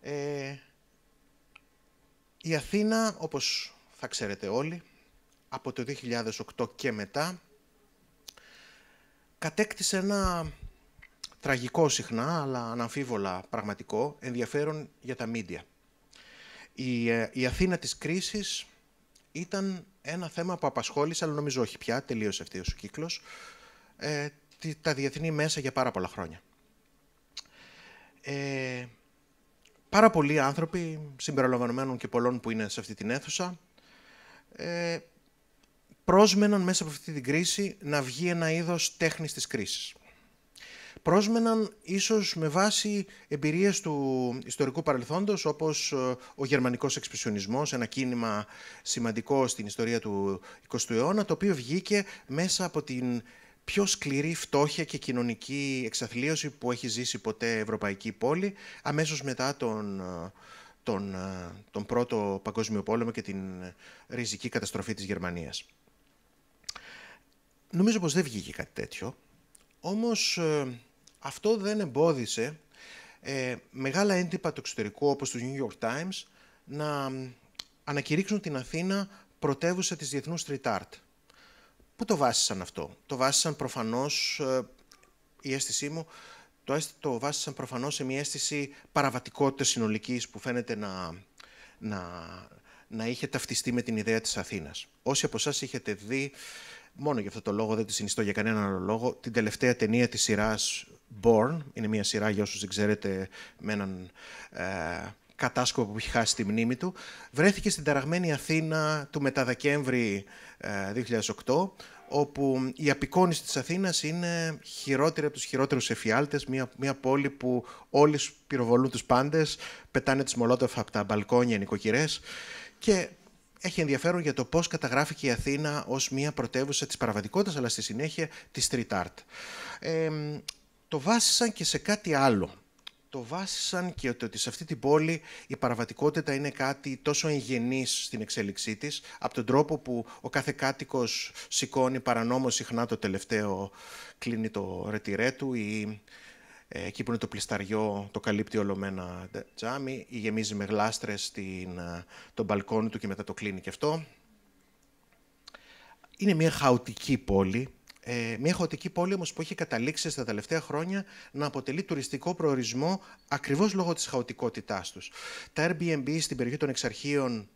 Ε, η Αθήνα, όπως θα ξέρετε όλοι, από το 2008 και μετά, κατέκτησε ένα τραγικό συχνά, αλλά αναμφίβολα πραγματικό, ενδιαφέρον για τα μίντια. Η, ε, η Αθήνα της κρίσης ήταν ένα θέμα που απασχόλησε, αλλά νομίζω όχι πια, τελείωσε αυτή ο κύκλος, ε, τα διεθνή μέσα για πάρα πολλά χρόνια. Ε, πάρα πολλοί άνθρωποι, συμπεριλαμβανομένων και πολλών που είναι σε αυτή την αίθουσα, ε, πρόσμεναν μέσα από αυτή την κρίση να βγει ένα είδος τέχνης της κρίσης πρόσμεναν ίσως με βάση εμπειρίες του ιστορικού παρελθόντος όπως ε, ο γερμανικός εξπισιονισμός, ένα κίνημα σημαντικό στην ιστορία του 20ου αιώνα, το οποίο βγήκε μέσα από την πιο σκληρή φτώχεια και κοινωνική εξαθλίωση που έχει ζήσει ποτέ ευρωπαϊκή πόλη, αμέσως μετά τον, ε, τον, ε, τον Πρώτο Παγκόσμιο Πόλεμο και την ριζική καταστροφή της Γερμανίας. Νομίζω πως δεν βγήκε κάτι τέτοιο όμως ε, αυτό δεν εμπόδισε ε, μεγάλα έντυπα του εξωτερικού όπως του New York Times να ανακηρύξουν την Αθήνα πρωτεύουσα της διεθνούς street art. Πού το βάσισαν αυτό. Το βάσισαν προφανώς, ε, η αίσθησή μου, το, το βάσισαν προφανώς σε μια αίσθηση παραβατικότητας συνολικής που φαίνεται να, να, να είχε ταυτιστεί με την ιδέα της Αθήνας. Όσοι από εσάς είχετε δει Μόνο για αυτό το λόγο δεν τη συνιστώ για κανέναν άλλο λόγο. Την τελευταία ταινία της σειράς Born, είναι μια σειρά για όσους δεν ξέρετε, με έναν ε, κατάσκοπο που έχει χάσει τη μνήμη του, βρέθηκε στην ταραγμένη Αθήνα του μετά Δεκέμβρη 2008 όπου η απεικόνιση της Αθήνας είναι χειρότερη από τους χειρότερους εφιάλτες, μια, μια πόλη που όλοι πυροβολούν τους πάντες, πετάνε τις μολότοφα από τα μπαλκόνια νοικοκυρές και έχει ενδιαφέρον για το πώς καταγράφηκε η Αθήνα ως μια πρωτεύουσα της παραβατικότητας, αλλά στη συνέχεια της street art. το βάσισαν και σε κάτι άλλο. Το βάσισαν και ότι σε αυτή την πόλη η παραβατικότητα είναι κάτι τόσο εγγενής στην εξέλιξή της, από τον τρόπο που ο κάθε κάτοικος σηκώνει παρανόμως συχνά το τελευταίο, κλείνει το ρετυρέ του ή ε, εκεί που είναι το πλισταριό, το καλύπτει όλο με ένα τζάμι ή γεμίζει με γλάστρες την, ε, τον μπαλκόνι του και μετά το κλείνει και αυτό. Είναι μια χαοτική πόλη, ε, μια χαοτική πόλη όμως που έχει καταλήξει στα τελευταία χρόνια να αποτελεί τουριστικό προορισμό ακριβώς λόγω της χαοτικότητάς τους. Τα Airbnb στην περιοχή των εξαρχείων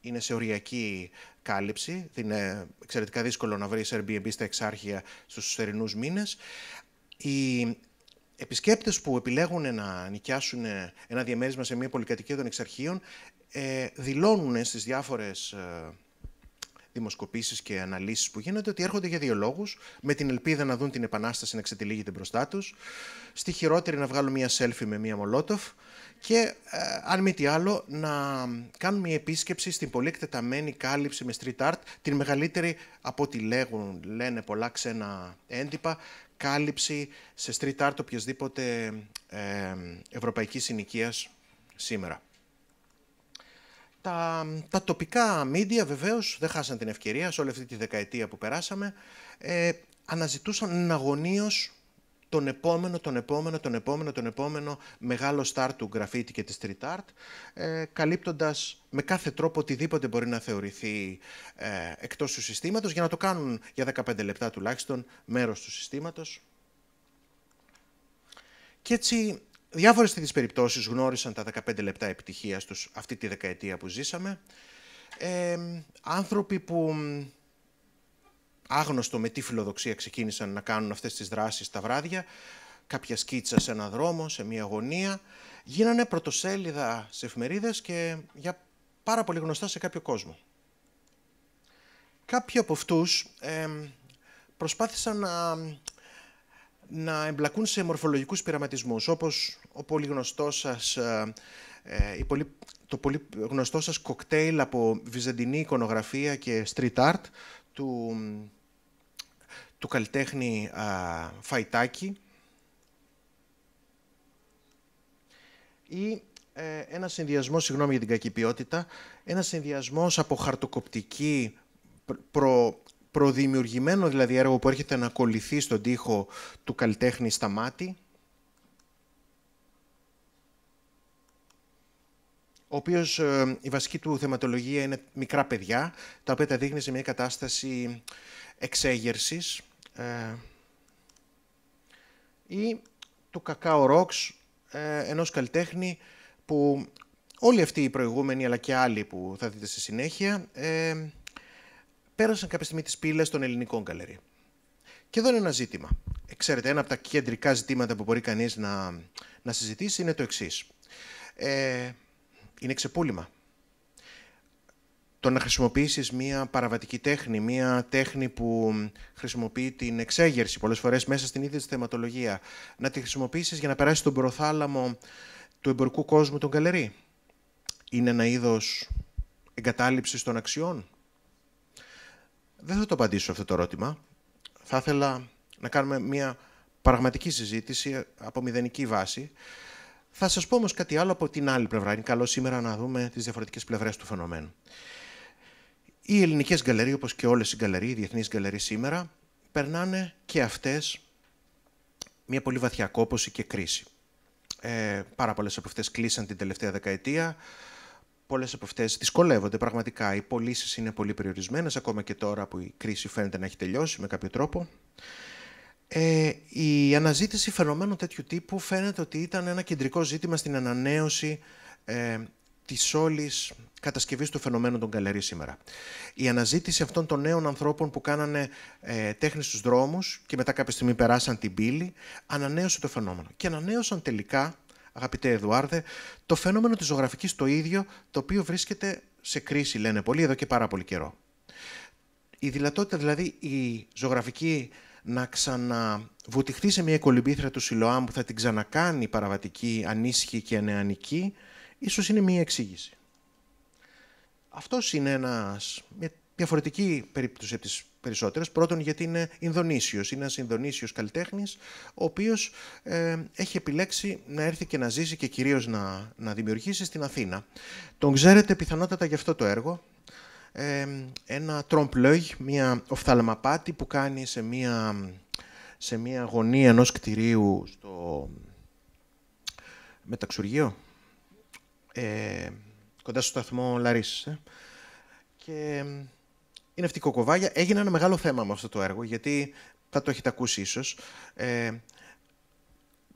είναι σε οριακή κάλυψη. Είναι εξαιρετικά δύσκολο να βρεις Airbnb στα εξάρχεια στους θερινούς μήνες. Η επισκέπτες που επιλέγουν να νοικιάσουν ε, ένα διαμέρισμα σε μια πολυκατοικία των εξαρχείων ε, δηλώνουν στις διάφορες ε, δημοσκοπήσεις και αναλύσεις που γίνονται ότι έρχονται για δύο λόγους, με την ελπίδα να δουν την Επανάσταση να ξετυλίγεται μπροστά τους, στη χειρότερη να βγάλουν μία selfie με μία μολότοφ και ε, αν μη τι άλλο να κάνουμε επίσκεψη στην πολύ εκτεταμένη κάλυψη με street art, την μεγαλύτερη από ό,τι λέγουν, λένε πολλά ξένα έντυπα, κάλυψη σε street art οποιασδήποτε ε, ευρωπαϊκής συνοικίας σήμερα. Τα, τα τοπικά μίντια βεβαίως δεν χάσαν την ευκαιρία σε όλη αυτή τη δεκαετία που περάσαμε, ε, αναζητούσαν αγωνίως τον επόμενο, τον επόμενο, τον επόμενο, τον επόμενο μεγάλο στάρ του γραφίτη και της street art, ε, καλύπτοντας με κάθε τρόπο οτιδήποτε μπορεί να θεωρηθεί ε, εκτός του συστήματος, για να το κάνουν για 15 λεπτά τουλάχιστον μέρος του συστήματος. Και έτσι διάφορες τέτοιες περιπτώσεις γνώρισαν τα 15 λεπτά επιτυχίας τους αυτή τη δεκαετία που ζήσαμε. Ε, άνθρωποι που άγνωστο με τι φιλοδοξία ξεκίνησαν να κάνουν αυτές τις δράσεις τα βράδια, κάποια σκίτσα σε έναν δρόμο, σε μια γωνία, γίνανε πρωτοσέλιδα σε εφημερίδες και για πάρα πολύ γνωστά σε κάποιο κόσμο. Κάποιοι από αυτούς προσπάθησαν να, να εμπλακούν σε μορφολογικούς πειραματισμούς, όπως ο πολύ γνωστός ε, ε, πολύ, το πολύ γνωστό σας κοκτέιλ από βυζαντινή εικονογραφία και street art του του καλλιτέχνη α, Φαϊτάκη ή ε, ένα συνδυασμό, συγγνώμη για την κακή ποιότητα, ένα συνδυασμό από χαρτοκοπτική προ, προδημιουργημένο δηλαδή έργο που έρχεται να κολληθεί στον τοίχο του καλλιτέχνη στα μάτια, ο οποίος ε, η βασική του θεματολογία είναι μικρά παιδιά, τα οποία τα δείχνει σε μια κατάσταση εξέγερσης ε, ή του Κακάο Ροξ, ε, ενός καλλιτέχνη που όλοι αυτοί οι προηγούμενοι αλλά και άλλοι που θα δείτε στη συνέχεια ε, πέρασαν κάποια στιγμή τις πύλες των ελληνικών καλερί. Και εδώ είναι ένα ζήτημα. Ξέρετε, ένα από τα κεντρικά ζητήματα που μπορεί κανείς να, να συζητήσει είναι το εξής. Ε, είναι ξεπούλημα το να χρησιμοποιήσεις μία παραβατική τέχνη, μία τέχνη που χρησιμοποιεί την εξέγερση πολλές φορές μέσα στην ίδια τη θεματολογία, να τη χρησιμοποιήσεις για να περάσει τον προθάλαμο του εμπορικού κόσμου των καλερί. Είναι ένα είδος εγκατάλειψης των αξιών. Δεν θα το απαντήσω αυτό το ερώτημα. Θα ήθελα να κάνουμε μία πραγματική συζήτηση από μηδενική βάση. Θα σας πω όμως κάτι άλλο από την άλλη πλευρά. Είναι καλό σήμερα να δούμε τις διαφορετικές πλευρές του φαινομένου. Οι ελληνικές γκαλερί, όπως και όλες οι γκαλερί, οι διεθνείς γκαλερί σήμερα, περνάνε και αυτές μια πολύ βαθιά κόπωση και κρίση. Ε, πάρα πολλές από αυτές κλείσαν την τελευταία δεκαετία. Πολλές από αυτές δυσκολεύονται πραγματικά. Οι πωλήσεις είναι πολύ περιορισμένες, ακόμα και τώρα που η κρίση φαίνεται να έχει τελειώσει με κάποιο τρόπο. Ε, η αναζήτηση φαινομένων τέτοιου τύπου φαίνεται ότι ήταν ένα κεντρικό ζήτημα στην ανανέωση ε, Της όλης κατασκευής του φαινομένου των καλερί σήμερα. Η αναζήτηση αυτών των νέων ανθρώπων που κάνανε ε, τέχνη στους δρόμους και μετά κάποια στιγμή περάσαν την πύλη, ανανέωσε το φαινόμενο. Και ανανέωσαν τελικά, αγαπητέ Εδουάρδε, το φαινόμενο της ζωγραφικής το ίδιο, το οποίο βρίσκεται σε κρίση, λένε πολλοί, εδώ και πάρα πολύ καιρό. Η δυνατότητα δηλαδή η ζωγραφική να ξαναβουτυχθεί σε μια κολυμπήθρα του Σιλοάμ που θα την ξανακάνει παραβατική, ανήσυχη και νεανική, Ίσως είναι μία εξήγηση. Αυτός είναι ένας, μια διαφορετική περίπτωση από τις περισσότερες. Πρώτον γιατί είναι Ινδονήσιος, είναι ένας Ινδονήσιος καλλιτέχνης, ο οποίος ε, έχει επιλέξει να έρθει και να ζήσει και κυρίως να, να δημιουργήσει στην Αθήνα. Τον ξέρετε πιθανότατα γι' αυτό το έργο, ε, ένα τρόμπλογ, μια οφθαλμαπάτη που κάνει σε μια, σε μια γωνία ενός κτηρίου στο μεταξουργείο, ε, κοντά στο σταθμό Λαρίσης. Ε. Και είναι αυτή η κοκοβάγια. Έγινε ένα μεγάλο θέμα με αυτό το έργο, γιατί θα το έχετε ακούσει ίσως. Ε,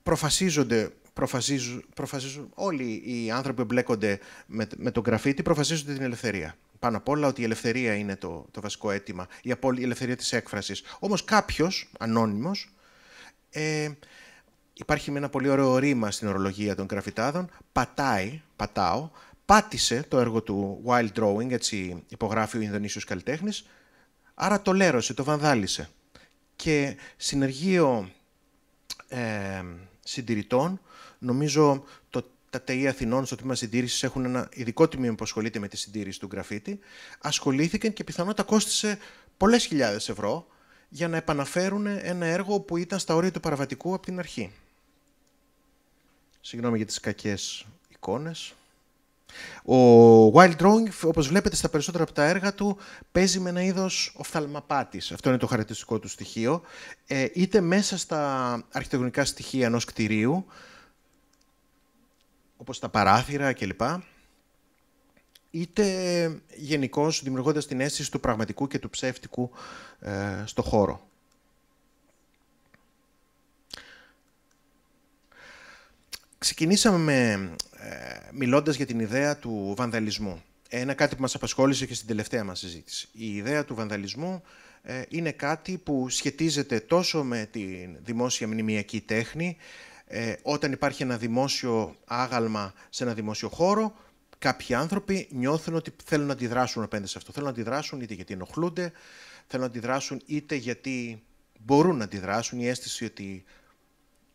προφασίζονται προφασίζουν, προφασίζουν όλοι οι άνθρωποι που εμπλέκονται με, με τον γραφίτι, προφασίζονται την ελευθερία. Πάνω απ' όλα ότι η ελευθερία είναι το, το βασικό αίτημα, η, απόλυ, η ελευθερία της έκφρασης. Όμως κάποιος, ανώνυμος, ε, Υπάρχει με ένα πολύ ωραίο ρήμα στην ορολογία των γραφιτάδων. Πατάει, πατάω, πάτησε το έργο του Wild Drawing, έτσι υπογράφει ο Ινδονήσιος καλλιτέχνης, άρα το λέρωσε, το βανδάλισε. Και συνεργείο ε, συντηρητών, νομίζω το, τα ΤΕΗ Αθηνών στο τμήμα συντήρησης έχουν ένα ειδικό τμήμα που ασχολείται με τη συντήρηση του γραφίτη, ασχολήθηκαν και πιθανότατα κόστησε πολλές χιλιάδες ευρώ για να επαναφέρουν ένα έργο που ήταν στα όρια του παραβατικού από την αρχή. Συγγνώμη για τις κακές εικόνες. Ο Wild Drawing, όπως βλέπετε στα περισσότερα από τα έργα του, παίζει με ένα είδος οφθαλμαπάτης. Αυτό είναι το χαρακτηριστικό του στοιχείο. Ε, είτε μέσα στα αρχιτεκτονικά στοιχεία ενός κτηρίου, όπως τα παράθυρα κλπ, είτε γενικώς δημιουργώντας την αίσθηση του πραγματικού και του ψεύτικου ε, στο χώρο. Ξεκινήσαμε με, ε, μιλώντας για την ιδέα του βανδαλισμού. Ένα κάτι που μας απασχόλησε και στην τελευταία μας συζήτηση. Η ιδέα του βανδαλισμού ε, είναι κάτι που σχετίζεται τόσο με τη δημόσια μνημιακή τέχνη, ε, όταν υπάρχει ένα δημόσιο άγαλμα σε ένα δημόσιο χώρο, κάποιοι άνθρωποι νιώθουν ότι θέλουν να αντιδράσουν απέναντι σε αυτό. Θέλουν να αντιδράσουν είτε γιατί ενοχλούνται, θέλουν να αντιδράσουν είτε γιατί μπορούν να αντιδράσουν, η αίσθηση ότι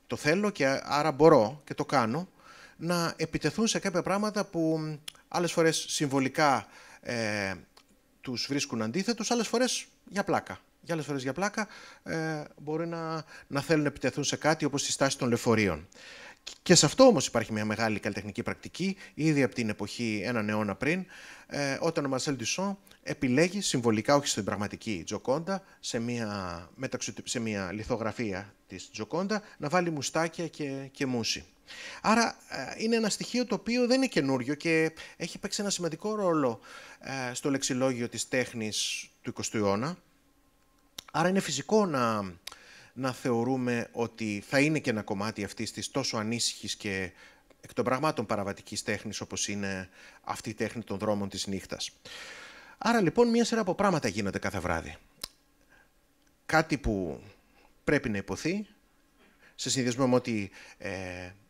το θέλω και άρα μπορώ και το κάνω, να επιτεθούν σε κάποια πράγματα που άλλες φορές συμβολικά ε, τους βρίσκουν αντίθετους, άλλες φορές για πλάκα. Για άλλες φορές για πλάκα ε, μπορεί να, να θέλουν να επιτεθούν σε κάτι όπως η στάση των λεωφορείων. Και σε αυτό όμως υπάρχει μια μεγάλη καλλιτεχνική πρακτική, ήδη από την εποχή έναν αιώνα πριν, ε, όταν ο Μαρσέλ Ντουσόν επιλέγει συμβολικά, όχι στην πραγματική Τζοκόντα, σε μια, σε μια λιθογραφία της Τζοκόντα, να βάλει μουστάκια και, και μουσι. Άρα ε, είναι ένα στοιχείο το οποίο δεν είναι καινούριο και έχει παίξει ένα σημαντικό ρόλο ε, στο λεξιλόγιο της τέχνης του 20ου αιώνα. Άρα είναι φυσικό να, να θεωρούμε ότι θα είναι και ένα κομμάτι αυτής της τόσο ανήσυχης και εκ των πραγμάτων παραβατικής τέχνης όπως είναι αυτή η τέχνη των δρόμων της νύχτας. Άρα λοιπόν μία σειρά από πράγματα γίνονται κάθε βράδυ. Κάτι που πρέπει να υποθεί, σε συνδυασμό με ότι ε,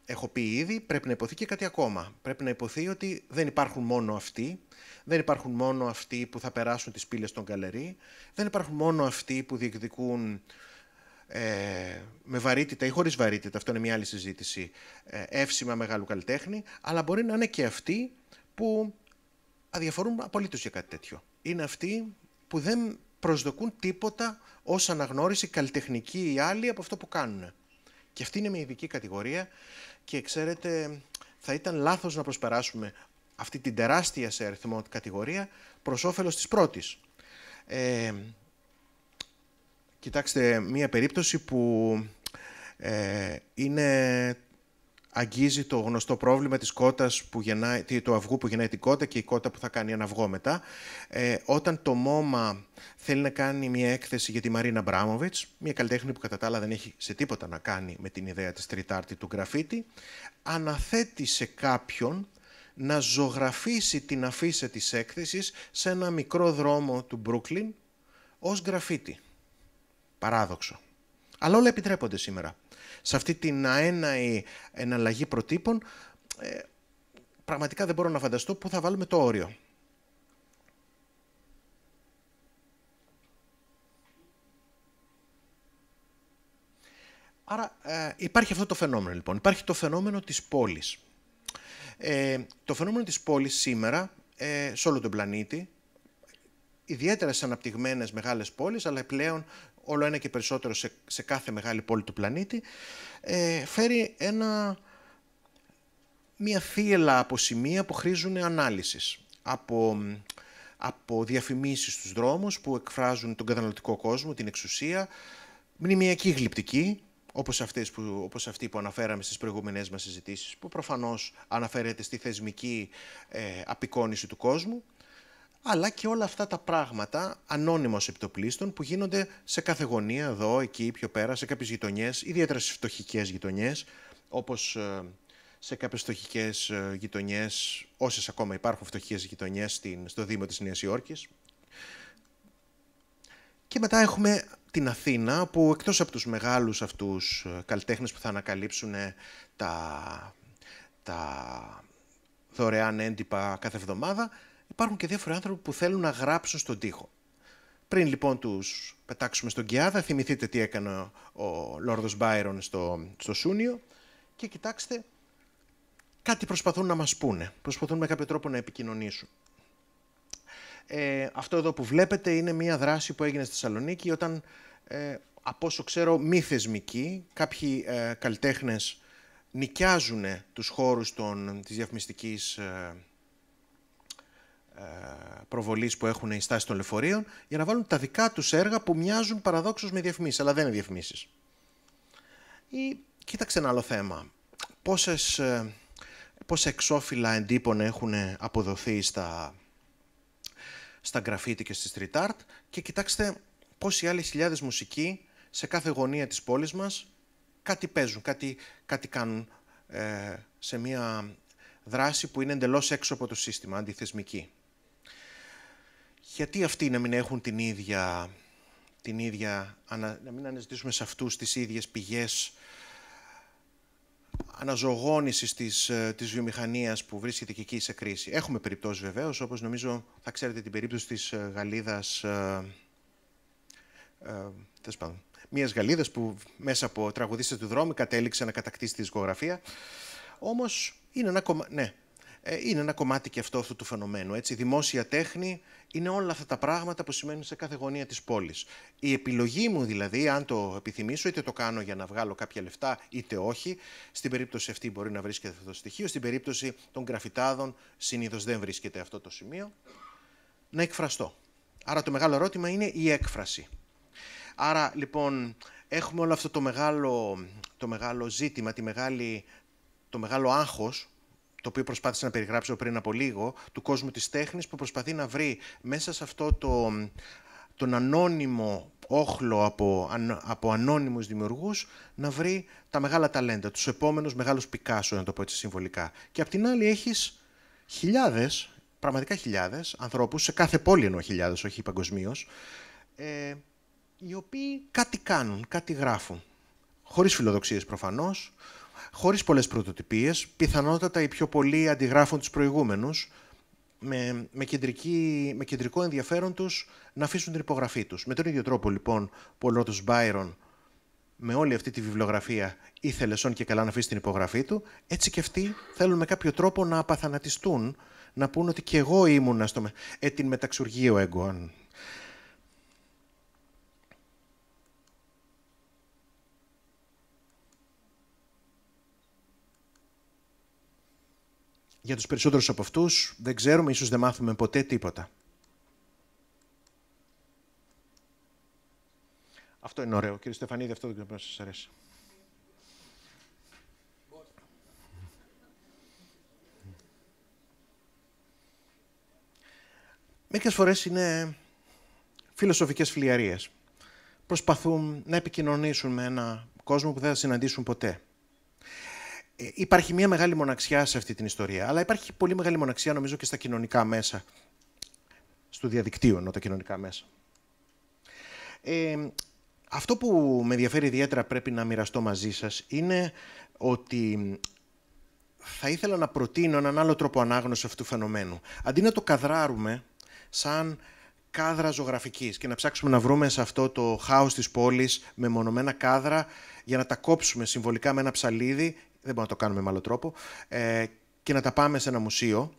έχω πει ήδη, πρέπει να υποθεί και κάτι ακόμα. Πρέπει να υποθεί ότι δεν υπάρχουν μόνο αυτοί, δεν υπάρχουν μόνο αυτοί που θα περάσουν τις πύλες των καλερί, δεν υπάρχουν μόνο αυτοί που διεκδικούν ε, με βαρύτητα ή χωρίς βαρύτητα, αυτό είναι μια άλλη συζήτηση, ε, εύσημα μεγάλου καλλιτέχνη, αλλά μπορεί να είναι και αυτοί που αδιαφορούν απολύτως για κάτι τέτοιο. Είναι αυτοί που δεν προσδοκούν τίποτα ως αναγνώριση καλλιτεχνική ή άλλη από αυτό που κάνουν. Και αυτή είναι μια ειδική κατηγορία και ξέρετε θα ήταν λάθος να προσπεράσουμε αυτή την τεράστια σε αριθμό κατηγορία προς όφελος της πρώτης. Ε, κοιτάξτε, μια περίπτωση που ε, είναι αγγίζει το γνωστό πρόβλημα της κότας που γεννάει, του αυγού που γεννάει την κότα και η κότα που θα κάνει ένα αυγό μετά. Ε, όταν το ΜΟΜΑ θέλει να κάνει μια έκθεση για τη Μαρίνα Μπράμοβιτς, μια καλλιτέχνη που κατά τα άλλα δεν έχει σε τίποτα να κάνει με την ιδέα της τριτάρτη του γραφίτη, αναθέτει σε κάποιον να ζωγραφίσει την αφίσα της έκθεσης σε ένα μικρό δρόμο του Μπρούκλιν ως γραφίτη. Παράδοξο. Αλλά όλα επιτρέπονται σήμερα σε αυτή την αέναη εναλλαγή προτύπων, ε, πραγματικά δεν μπορώ να φανταστώ πού θα βάλουμε το όριο. Άρα ε, υπάρχει αυτό το φαινόμενο λοιπόν. Υπάρχει το φαινόμενο της πόλης. Ε, το φαινόμενο της πόλης σήμερα ε, σε όλο τον πλανήτη, ιδιαίτερα στις αναπτυγμένες μεγάλες πόλεις, αλλά πλέον όλο ένα και περισσότερο σε, σε κάθε μεγάλη πόλη του πλανήτη, ε, φέρει ένα, μια θύελα από σημεία που χρήζουν ανάλυσης. Από, από διαφημίσεις στους δρόμους που εκφράζουν τον καταναλωτικό κόσμο, την εξουσία, μνημιακή γλυπτική, όπως, αυτές που, όπως αυτή που αναφέραμε στις προηγούμενες μας συζητήσεις, που προφανώς αναφέρεται στη θεσμική ε, απεικόνιση του κόσμου, αλλά και όλα αυτά τα πράγματα ανώνυμα ως επιτοπλίστων που γίνονται σε κάθε γωνία εδώ, εκεί, πιο πέρα, σε κάποιες γειτονιές, ιδιαίτερα στις φτωχικές γειτονιές, όπως ε, σε κάποιες φτωχικές ε, γειτονιές, όσες ακόμα υπάρχουν φτωχικές γειτονιές στο Δήμο της Νέας Υόρκης. Και μετά έχουμε την Αθήνα, που εκτός από τους μεγάλους αυτούς ε, καλλιτέχνες που θα ανακαλύψουν τα, τα δωρεάν έντυπα κάθε εβδομάδα, υπάρχουν και διάφοροι άνθρωποι που θέλουν να γράψουν στον τοίχο. Πριν λοιπόν τους πετάξουμε στον Κιάδα, θυμηθείτε τι έκανε ο Λόρδος Μπάιρον στο, στο Σούνιο και κοιτάξτε κάτι προσπαθούν να μας πούνε, προσπαθούν με κάποιο τρόπο να επικοινωνήσουν. Ε, αυτό εδώ που βλέπετε είναι μια δράση που έγινε στη Θεσσαλονίκη όταν, ε, από όσο ξέρω, μη θεσμικοί, κάποιοι ε, καλλιτέχνες νοικιάζουν τους χώρους των, της διαφημιστικής ε, ε, προβολής που έχουν οι στάσεις των λεωφορείων για να βάλουν τα δικά τους έργα που μοιάζουν παραδόξως με διαφημίσεις, αλλά δεν είναι διαφημίσεις. Ή κοίταξε ένα άλλο θέμα. Πόσες, ε, πόσα εξώφυλλα εντύπωνα έχουν αποδοθεί στα, στα γραφίτι και στη street art και κοιτάξτε πόσοι άλλοι χιλιάδες μουσικοί σε κάθε γωνία της πόλης μας κάτι παίζουν, κάτι, κάτι κάνουν ε, σε μια δράση που είναι εντελώς έξω από το σύστημα, αντιθεσμική γιατί αυτοί να μην έχουν την ίδια, την ίδια να μην αναζητήσουμε σε αυτούς τις ίδιες πηγές αναζωογόνησης της, ε, της βιομηχανίας που βρίσκεται και εκεί σε κρίση. Έχουμε περιπτώσεις βεβαίως, όπως νομίζω θα ξέρετε την περίπτωση της ε, Γαλλίδας, ε, ε, μιας που μέσα από τραγουδίστες του δρόμου κατέληξε να κατακτήσει τη δισκογραφία. Όμως είναι ένα κομμάτι, ναι, ε, είναι ένα κομμάτι και αυτό, αυτού του φαινομένου. Έτσι. Η δημόσια τέχνη είναι όλα αυτά τα πράγματα που σημαίνουν σε κάθε γωνία της πόλης. Η επιλογή μου δηλαδή, αν το επιθυμήσω, είτε το κάνω για να βγάλω κάποια λεφτά, είτε όχι, στην περίπτωση αυτή μπορεί να βρίσκεται αυτό το στοιχείο, στην περίπτωση των γραφιτάδων συνήθως δεν βρίσκεται αυτό το σημείο, να εκφραστώ. Άρα το μεγάλο ερώτημα είναι η έκφραση. Άρα λοιπόν έχουμε όλο αυτό το μεγάλο, το μεγάλο ζήτημα, τη μεγάλη, το μεγάλο άγχος το οποίο προσπάθησα να περιγράψω πριν από λίγο, του κόσμου της τέχνης που προσπαθεί να βρει μέσα σε αυτό το, τον ανώνυμο όχλο από, από ανώνυμους δημιουργούς να βρει τα μεγάλα ταλέντα, τους επόμενους μεγάλους Πικάσο, να το πω έτσι συμβολικά. Και απ' την άλλη έχεις χιλιάδες, πραγματικά χιλιάδες ανθρώπους, σε κάθε πόλη εννοώ χιλιάδες, όχι παγκοσμίως, ε, οι οποίοι κάτι κάνουν, κάτι γράφουν. Χωρίς φιλοδοξίες προφανώς, χωρίς πολλές πρωτοτυπίες, πιθανότατα οι πιο πολλοί αντιγράφουν τους προηγούμενους, με, με, κεντρική, με κεντρικό ενδιαφέρον τους να αφήσουν την υπογραφή τους. Με τον ίδιο τρόπο λοιπόν που ο Λότος Μπάιρον με όλη αυτή τη βιβλιογραφία ήθελε σών και καλά να αφήσει την υπογραφή του, έτσι και αυτοί θέλουν με κάποιο τρόπο να απαθανατιστούν, να πούν ότι και εγώ ήμουν Ε, την μεταξουργείο έγκο, Για τους περισσότερους από αυτούς δεν ξέρουμε, ίσως δεν μάθουμε ποτέ τίποτα. Αυτό είναι ωραίο. Κύριε Στεφανίδη, αυτό δεν ξέρω να σας αρέσει. Μερικές φορές είναι φιλοσοφικές φιλιαρίες. Προσπαθούν να επικοινωνήσουν με ένα κόσμο που δεν θα συναντήσουν ποτέ. Ε, υπάρχει μια μεγάλη μοναξιά σε αυτή την ιστορία, αλλά υπάρχει πολύ μεγάλη μοναξιά νομίζω και στα κοινωνικά μέσα, στο διαδικτύο ενώ τα κοινωνικά μέσα. Ε, αυτό που με ενδιαφέρει ιδιαίτερα πρέπει να μοιραστώ μαζί σας είναι ότι θα ήθελα να προτείνω έναν άλλο τρόπο ανάγνωσης αυτού του φαινομένου. Αντί να το καδράρουμε σαν κάδρα ζωγραφικής και να ψάξουμε να βρούμε σε αυτό το χάος της πόλης με μονομένα κάδρα για να τα κόψουμε συμβολικά με ένα ψαλίδι δεν μπορούμε να το κάνουμε με άλλο τρόπο, ε, και να τα πάμε σε ένα μουσείο,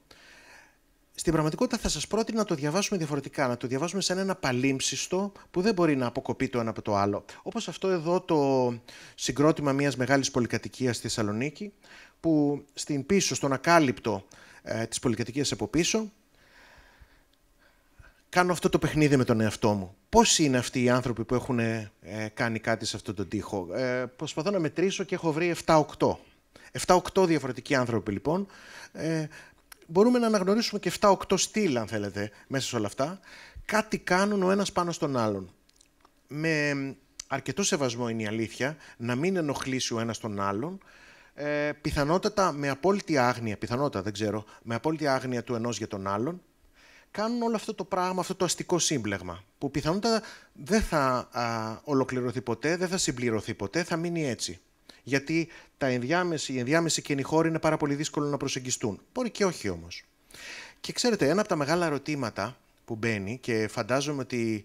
στην πραγματικότητα θα σας πρότεινα να το διαβάσουμε διαφορετικά, να το διαβάσουμε σαν ένα παλίμψιστο που δεν μπορεί να αποκοπεί το ένα από το άλλο. Όπως αυτό εδώ το συγκρότημα μιας μεγάλης πολυκατοικίας στη Θεσσαλονίκη, που στην πίσω, στον ακάλυπτο ε, της πολυκατοικίας από πίσω, κάνω αυτό το παιχνίδι με τον εαυτό μου. Πώς είναι αυτοί οι άνθρωποι που έχουν ε, κάνει κάτι σε αυτόν τον τοίχο. Ε, προσπαθώ να μετρήσω και έχω βρει 7-8. 7-8 διαφορετικοί άνθρωποι λοιπόν. Ε, μπορούμε να αναγνωρίσουμε και 7-8 στυλ, αν θέλετε, μέσα σε όλα αυτά. Κάτι κάνουν ο ένας πάνω στον άλλον. Με αρκετό σεβασμό είναι η αλήθεια, να μην ενοχλήσει ο ένας τον άλλον, ε, πιθανότατα με απόλυτη άγνοια, πιθανότατα δεν ξέρω, με απόλυτη άγνοια του ενός για τον άλλον, κάνουν όλο αυτό το πράγμα, αυτό το αστικό σύμπλεγμα, που πιθανότατα δεν θα ολοκληρωθεί ποτέ, δεν θα συμπληρωθεί ποτέ, θα μείνει έτσι γιατί τα ενδιάμεση, οι ενδιάμεση και οι χώροι είναι πάρα πολύ δύσκολο να προσεγγιστούν. Μπορεί και όχι όμω. Και ξέρετε, ένα από τα μεγάλα ερωτήματα που μπαίνει και φαντάζομαι ότι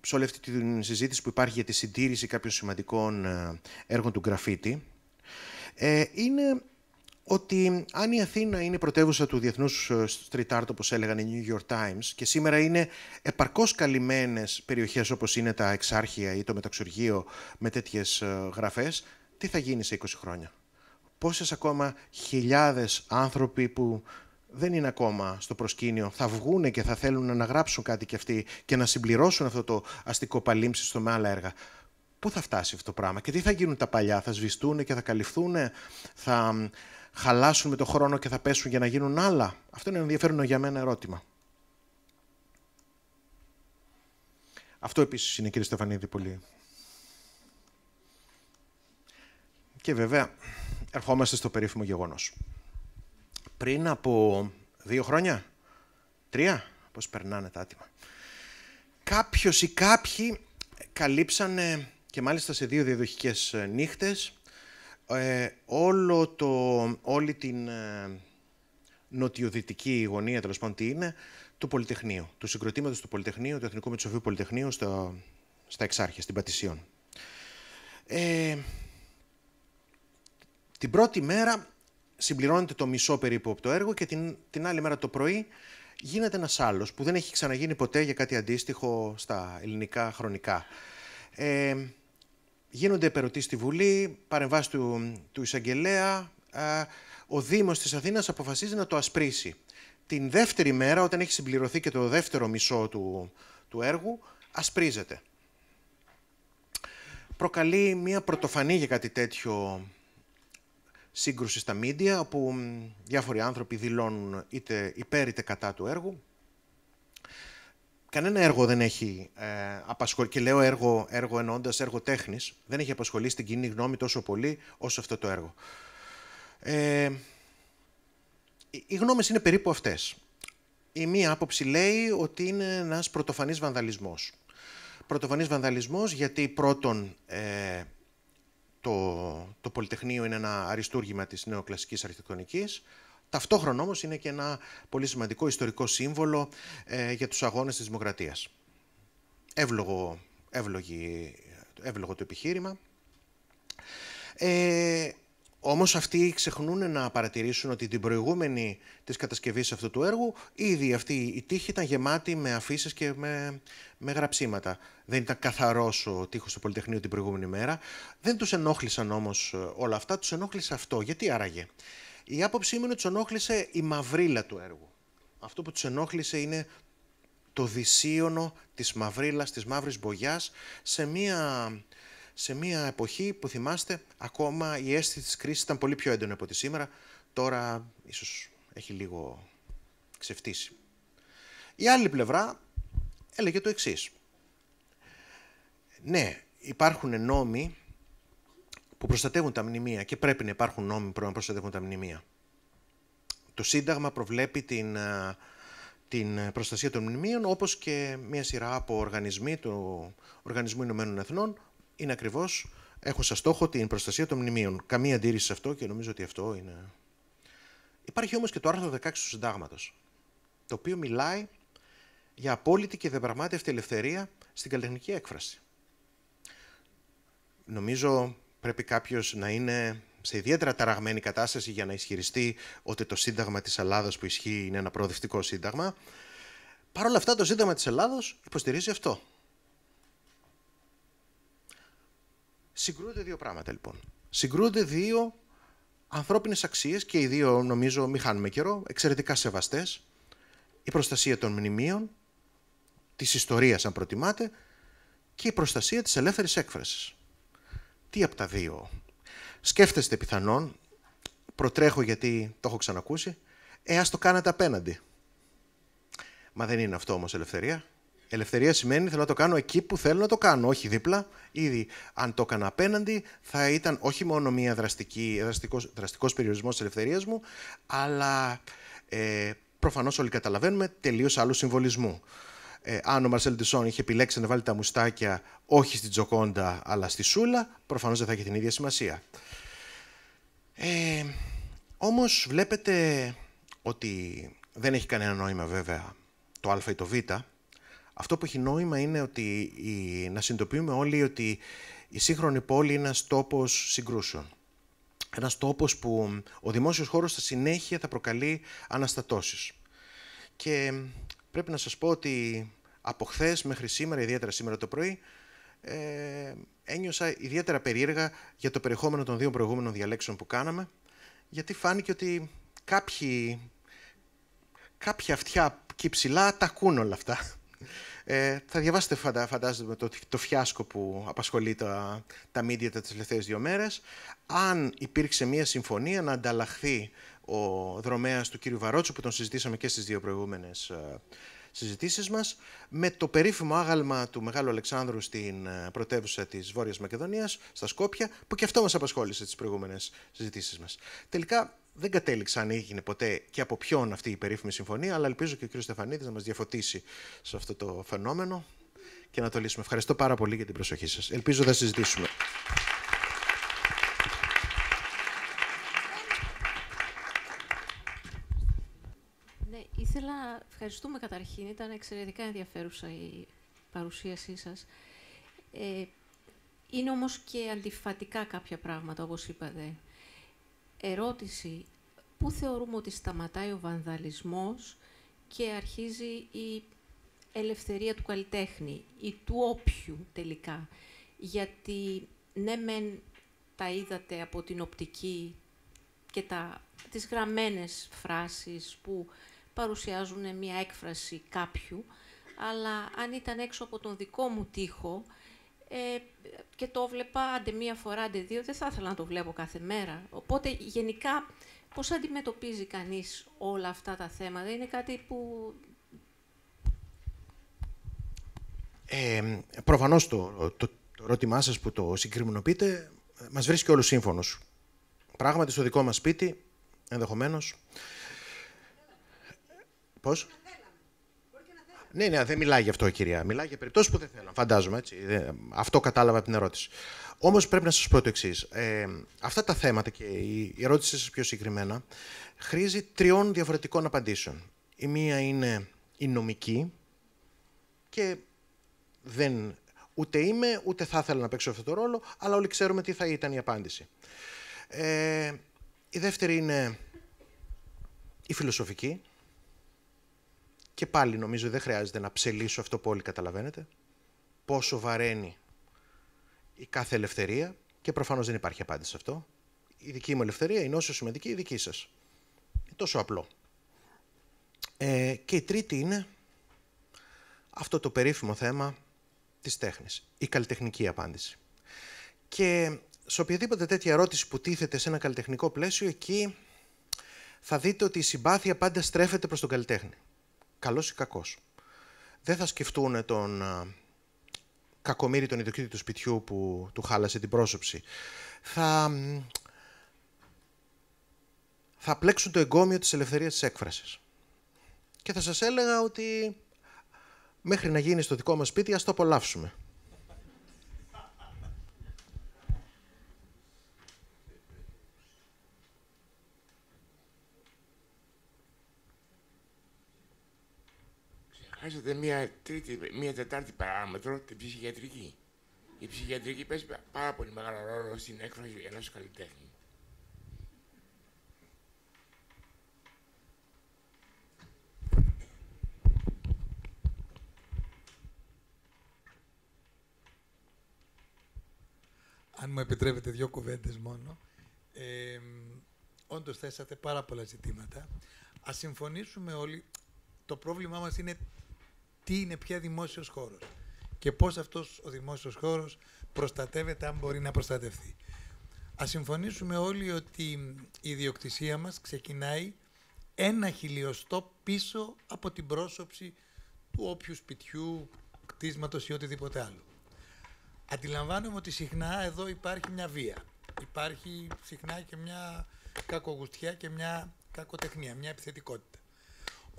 σε όλη αυτή τη συζήτηση που υπάρχει για τη συντήρηση κάποιων σημαντικών έργων του γραφίτη, ε, είναι ότι αν η Αθήνα είναι πρωτεύουσα του διεθνούς street art, όπως έλεγαν οι New York Times, και σήμερα είναι επαρκώς καλυμμένες περιοχές όπως είναι τα Εξάρχεια ή το Μεταξουργείο με τέτοιες γραφές, τι θα γίνει σε 20 χρόνια. Πόσες ακόμα χιλιάδες άνθρωποι που δεν είναι ακόμα στο προσκήνιο. Θα βγούνε και θα θέλουν να γράψουν κάτι κι αυτοί και να συμπληρώσουν αυτό το αστικό παλίμψιστο με άλλα έργα. Πού θα φτάσει αυτό το πράγμα και τι θα γίνουν τα παλιά, θα σβηστούν και θα καλυφθούν, θα χαλάσουν με το χρόνο και θα πέσουν για να γίνουν άλλα. Αυτό είναι ενδιαφέρον για μένα ερώτημα. Αυτό επίσης είναι κύριε Στεφανίδη πολύ Και βέβαια, ερχόμαστε στο περίφημο γεγονός. Πριν από δύο χρόνια, τρία, πώς περνάνε τα άτομα, κάποιος ή κάποιοι καλύψανε και μάλιστα σε δύο διαδοχικές ε, νύχτες ε, όλο το, όλη την ε, νοτιοδυτική γωνία, τέλος πάντων τι είναι, του Πολυτεχνείου, του συγκροτήματος του Πολυτεχνείου, του Εθνικού Μετσοφείου Πολυτεχνείου στο, στα Εξάρχεια, στην Πατησίων. Ε, την πρώτη μέρα συμπληρώνεται το μισό περίπου από το έργο και την, την άλλη μέρα το πρωί γίνεται ένας άλλος που δεν έχει ξαναγίνει ποτέ για κάτι αντίστοιχο στα ελληνικά χρονικά. Ε, γίνονται επερωτήσεις στη Βουλή, παρεμβάσεις του, του εισαγγελέα. Ε, ο Δήμος της Αθήνας αποφασίζει να το ασπρίσει. Την δεύτερη μέρα, όταν έχει συμπληρωθεί και το δεύτερο μισό του, του έργου, ασπρίζεται. Προκαλεί μία πρωτοφανή για κάτι τέτοιο σύγκρουση στα media, όπου διάφοροι άνθρωποι δηλώνουν είτε υπέρ είτε κατά του έργου. Κανένα έργο δεν έχει ε, και λέω έργο, έργο ενώντας έργο τέχνης, δεν έχει απασχολήσει την κοινή γνώμη τόσο πολύ όσο αυτό το έργο. Ε, οι γνώμες είναι περίπου αυτές. Η μία άποψη λέει ότι είναι ένας πρωτοφανής βανδαλισμός. Πρωτοφανής βανδαλισμός γιατί πρώτον ε, το, το Πολυτεχνείο είναι ένα αριστούργημα της νεοκλασικής αρχιτεκτονικής. Ταυτόχρονα όμως είναι και ένα πολύ σημαντικό ιστορικό σύμβολο ε, για τους αγώνες της δημοκρατίας. Εύλογο, εύλογη, εύλογο το επιχείρημα. Ε, Όμως αυτοί ξεχνούν να παρατηρήσουν ότι την προηγούμενη της κατασκευής αυτού του έργου ήδη αυτή η τύχη ήταν γεμάτη με αφήσεις και με, με γραψίματα. Δεν ήταν καθαρός ο τείχος του Πολυτεχνείου την προηγούμενη μέρα. Δεν τους ενόχλησαν όμως ε, όλα αυτά, τους ενόχλησε αυτό. Γιατί άραγε. Η άποψή μου είναι ότι τους ενόχλησε η μαυρίλα του έργου. Αυτό που τους ενόχλησε είναι το δυσίωνο της μαυρίλας, της μαύρης μπογιάς σε μία σε μια εποχή που θυμάστε ακόμα η αίσθηση της κρίσης ήταν πολύ πιο έντονη από τη σήμερα. Τώρα ίσως έχει λίγο ξεφτύσει. Η άλλη πλευρά έλεγε το εξής. Ναι, υπάρχουν νόμοι που προστατεύουν τα μνημεία και πρέπει να υπάρχουν νόμοι που προστατεύουν τα μνημεία. Το Σύνταγμα προβλέπει την, την προστασία των μνημείων όπως και μια σειρά από οργανισμοί του Οργανισμού Ηνωμένων Εθνών είναι ακριβώς έχω σαν στόχο την προστασία των μνημείων. Καμία αντίρρηση σε αυτό και νομίζω ότι αυτό είναι. Υπάρχει όμως και το άρθρο 16 του Συντάγματος, το οποίο μιλάει για απόλυτη και δεπραγμάτευτη ελευθερία στην καλλιτεχνική έκφραση. Νομίζω πρέπει κάποιος να είναι σε ιδιαίτερα ταραγμένη κατάσταση για να ισχυριστεί ότι το Σύνταγμα της Ελλάδα που ισχύει είναι ένα προοδευτικό Σύνταγμα. Παρ' όλα αυτά, το Σύνταγμα της Ελλάδος υποστηρίζει αυτό. Συγκρούνται δύο πράγματα λοιπόν. Συγκρούνται δύο ανθρώπινες αξίες και οι δύο, νομίζω, μη χάνουμε καιρό, εξαιρετικά σεβαστές. Η προστασία των μνημείων, της ιστορίας, αν προτιμάτε, και η προστασία της ελεύθερης έκφρασης. Τι από τα δύο. Σκέφτεστε πιθανόν, προτρέχω γιατί το έχω ξανακούσει, ε, το κάνατε απέναντι. Μα δεν είναι αυτό όμως ελευθερία. Ελευθερία σημαίνει θέλω να το κάνω εκεί που θέλω να το κάνω, όχι δίπλα. Ήδη αν το έκανα απέναντι, θα ήταν όχι μόνο μια δραστική, δραστικός, δραστικός περιορισμός της ελευθερίας μου, αλλά ε, προφανώς όλοι καταλαβαίνουμε τελείως άλλου συμβολισμού. Ε, αν ο Μαρσέλ Ντισόν είχε επιλέξει να βάλει τα μουστάκια όχι στην Τζοκόντα αλλά στη Σούλα, προφανώς δεν θα είχε την ίδια σημασία. Ε, όμως βλέπετε ότι δεν έχει κανένα νόημα βέβαια το α ή το β, αυτό που έχει νόημα είναι ότι να συνειδητοποιούμε όλοι ότι η σύγχρονη πόλη είναι ένας τόπος συγκρούσεων. Ένας τόπος που ο δημόσιος χώρος στα συνέχεια θα προκαλεί αναστατώσεις. Και πρέπει να σας πω ότι από χθες μέχρι σήμερα, ιδιαίτερα σήμερα το πρωί, ε, ένιωσα ιδιαίτερα περίεργα για το περιεχόμενο των δύο προηγούμενων διαλέξεων που κάναμε, γιατί φάνηκε ότι κάποια αυτιά και τα ακούν όλα αυτά. Ε, θα διαβάσετε φαντά, φαντάζομαι το, το φιάσκο που απασχολεί τα, τα μίντια τα τελευταίες δύο μέρες. Αν υπήρξε μια συμφωνία να ανταλλαχθεί ο δρομέας του κύριου Βαρότσου, που τον συζητήσαμε και στις δύο προηγούμενες ε, συζητήσεις μας, με το περίφημο άγαλμα του Μεγάλου Αλεξάνδρου στην ε, πρωτεύουσα της Βόρειας Μακεδονίας, στα Σκόπια, που και αυτό μας απασχόλησε τις προηγούμενες συζητήσεις μας. Τελικά, δεν κατέληξε αν έγινε ποτέ και από ποιον αυτή η περίφημη συμφωνία, αλλά ελπίζω και ο κ. Στεφανίδης να μας διαφωτίσει σε αυτό το φαινόμενο και να το λύσουμε. Ευχαριστώ πάρα πολύ για την προσοχή σας. Ελπίζω να συζητήσουμε. Ναι, ήθελα... Ευχαριστούμε καταρχήν. Ήταν εξαιρετικά ενδιαφέρουσα η παρουσίασή σας. Ε, είναι όμως και αντιφατικά κάποια πράγματα, όπως είπατε ερώτηση πού θεωρούμε ότι σταματάει ο βανδαλισμός και αρχίζει η ελευθερία του καλλιτέχνη ή του όποιου τελικά. Γιατί ναι μεν τα είδατε από την οπτική και τα, τις γραμμένες φράσεις που παρουσιάζουν μια έκφραση κάποιου, αλλά αν ήταν έξω από τον δικό μου τοίχο, ε, και το βλέπα άντε μία φορά, άντε δύο, δεν θα ήθελα να το βλέπω κάθε μέρα. Οπότε γενικά πώς αντιμετωπίζει κανείς όλα αυτά τα θέματα, είναι κάτι που... Ε, προφανώς το, το, το ερώτημά σας που το συγκριμονοποιείτε ε, μας βρίσκει όλους σύμφωνος. Πράγματι στο δικό μας σπίτι, ενδεχομένως... Πώς? Ναι, ναι, δεν μιλάει γι' αυτό η κυρία. Μιλάει για περιπτώσεις που δεν θέλω, Φαντάζομαι έτσι. Ε, αυτό κατάλαβα από την ερώτηση. Όμως πρέπει να σας πω το εξής. Ε, αυτά τα θέματα και η ερώτησή σας πιο συγκεκριμένα χρήζει τριών διαφορετικών απαντήσεων. Η μία είναι η νομική και δεν ούτε είμαι, ούτε θα ήθελα να παίξω αυτόν τον ρόλο, αλλά όλοι ξέρουμε τι θα ήταν η απάντηση. Ε, η δεύτερη είναι η φιλοσοφική, και πάλι νομίζω δεν χρειάζεται να ψελίσω αυτό που όλοι καταλαβαίνετε. Πόσο βαραίνει η κάθε ελευθερία και προφανώς δεν υπάρχει απάντηση σε αυτό. Η δική μου ελευθερία είναι όσο σημαντική η δική σας. Είναι τόσο απλό. Ε, και η τρίτη είναι αυτό το περίφημο θέμα της τέχνης. Η καλλιτεχνική απάντηση. Και σε οποιαδήποτε τέτοια ερώτηση που τίθεται σε ένα καλλιτεχνικό πλαίσιο, εκεί θα δείτε ότι η συμπάθεια πάντα στρέφεται προς τον καλλιτέχνη καλός ή κακός. Δεν θα σκεφτούν τον ε, κακομύρι τον ιδιοκτήτη του σπιτιού που του χάλασε την πρόσωψη. Θα, θα πλέξουν το εγκόμιο της ελευθερίας της έκφρασης. Και θα σας έλεγα ότι μέχρι να γίνει στο δικό μας σπίτι ας το απολαύσουμε. μία, τρίτη, μία τετάρτη παράμετρο, την ψυχιατρική. Η ψυχιατρική παίζει πάρα πολύ μεγάλο ρόλο στην έκφραση ενός καλλιτέχνη. Αν μου επιτρέπετε δύο κουβέντες μόνο. Ε, όντως θέσατε πάρα πολλά ζητήματα. Ας συμφωνήσουμε όλοι, το πρόβλημά μας είναι τι είναι πια δημόσιος χώρος και πώς αυτός ο δημόσιος χώρος προστατεύεται αν μπορεί να προστατευτεί. Ας συμφωνήσουμε όλοι ότι η ιδιοκτησία μας ξεκινάει ένα χιλιοστό πίσω από την πρόσωψη του όποιου σπιτιού, κτίσματος ή οτιδήποτε άλλο. Αντιλαμβάνομαι ότι συχνά εδώ υπάρχει μια βία. Υπάρχει συχνά και μια κακογουστιά και μια κακοτεχνία, μια επιθετικότητα.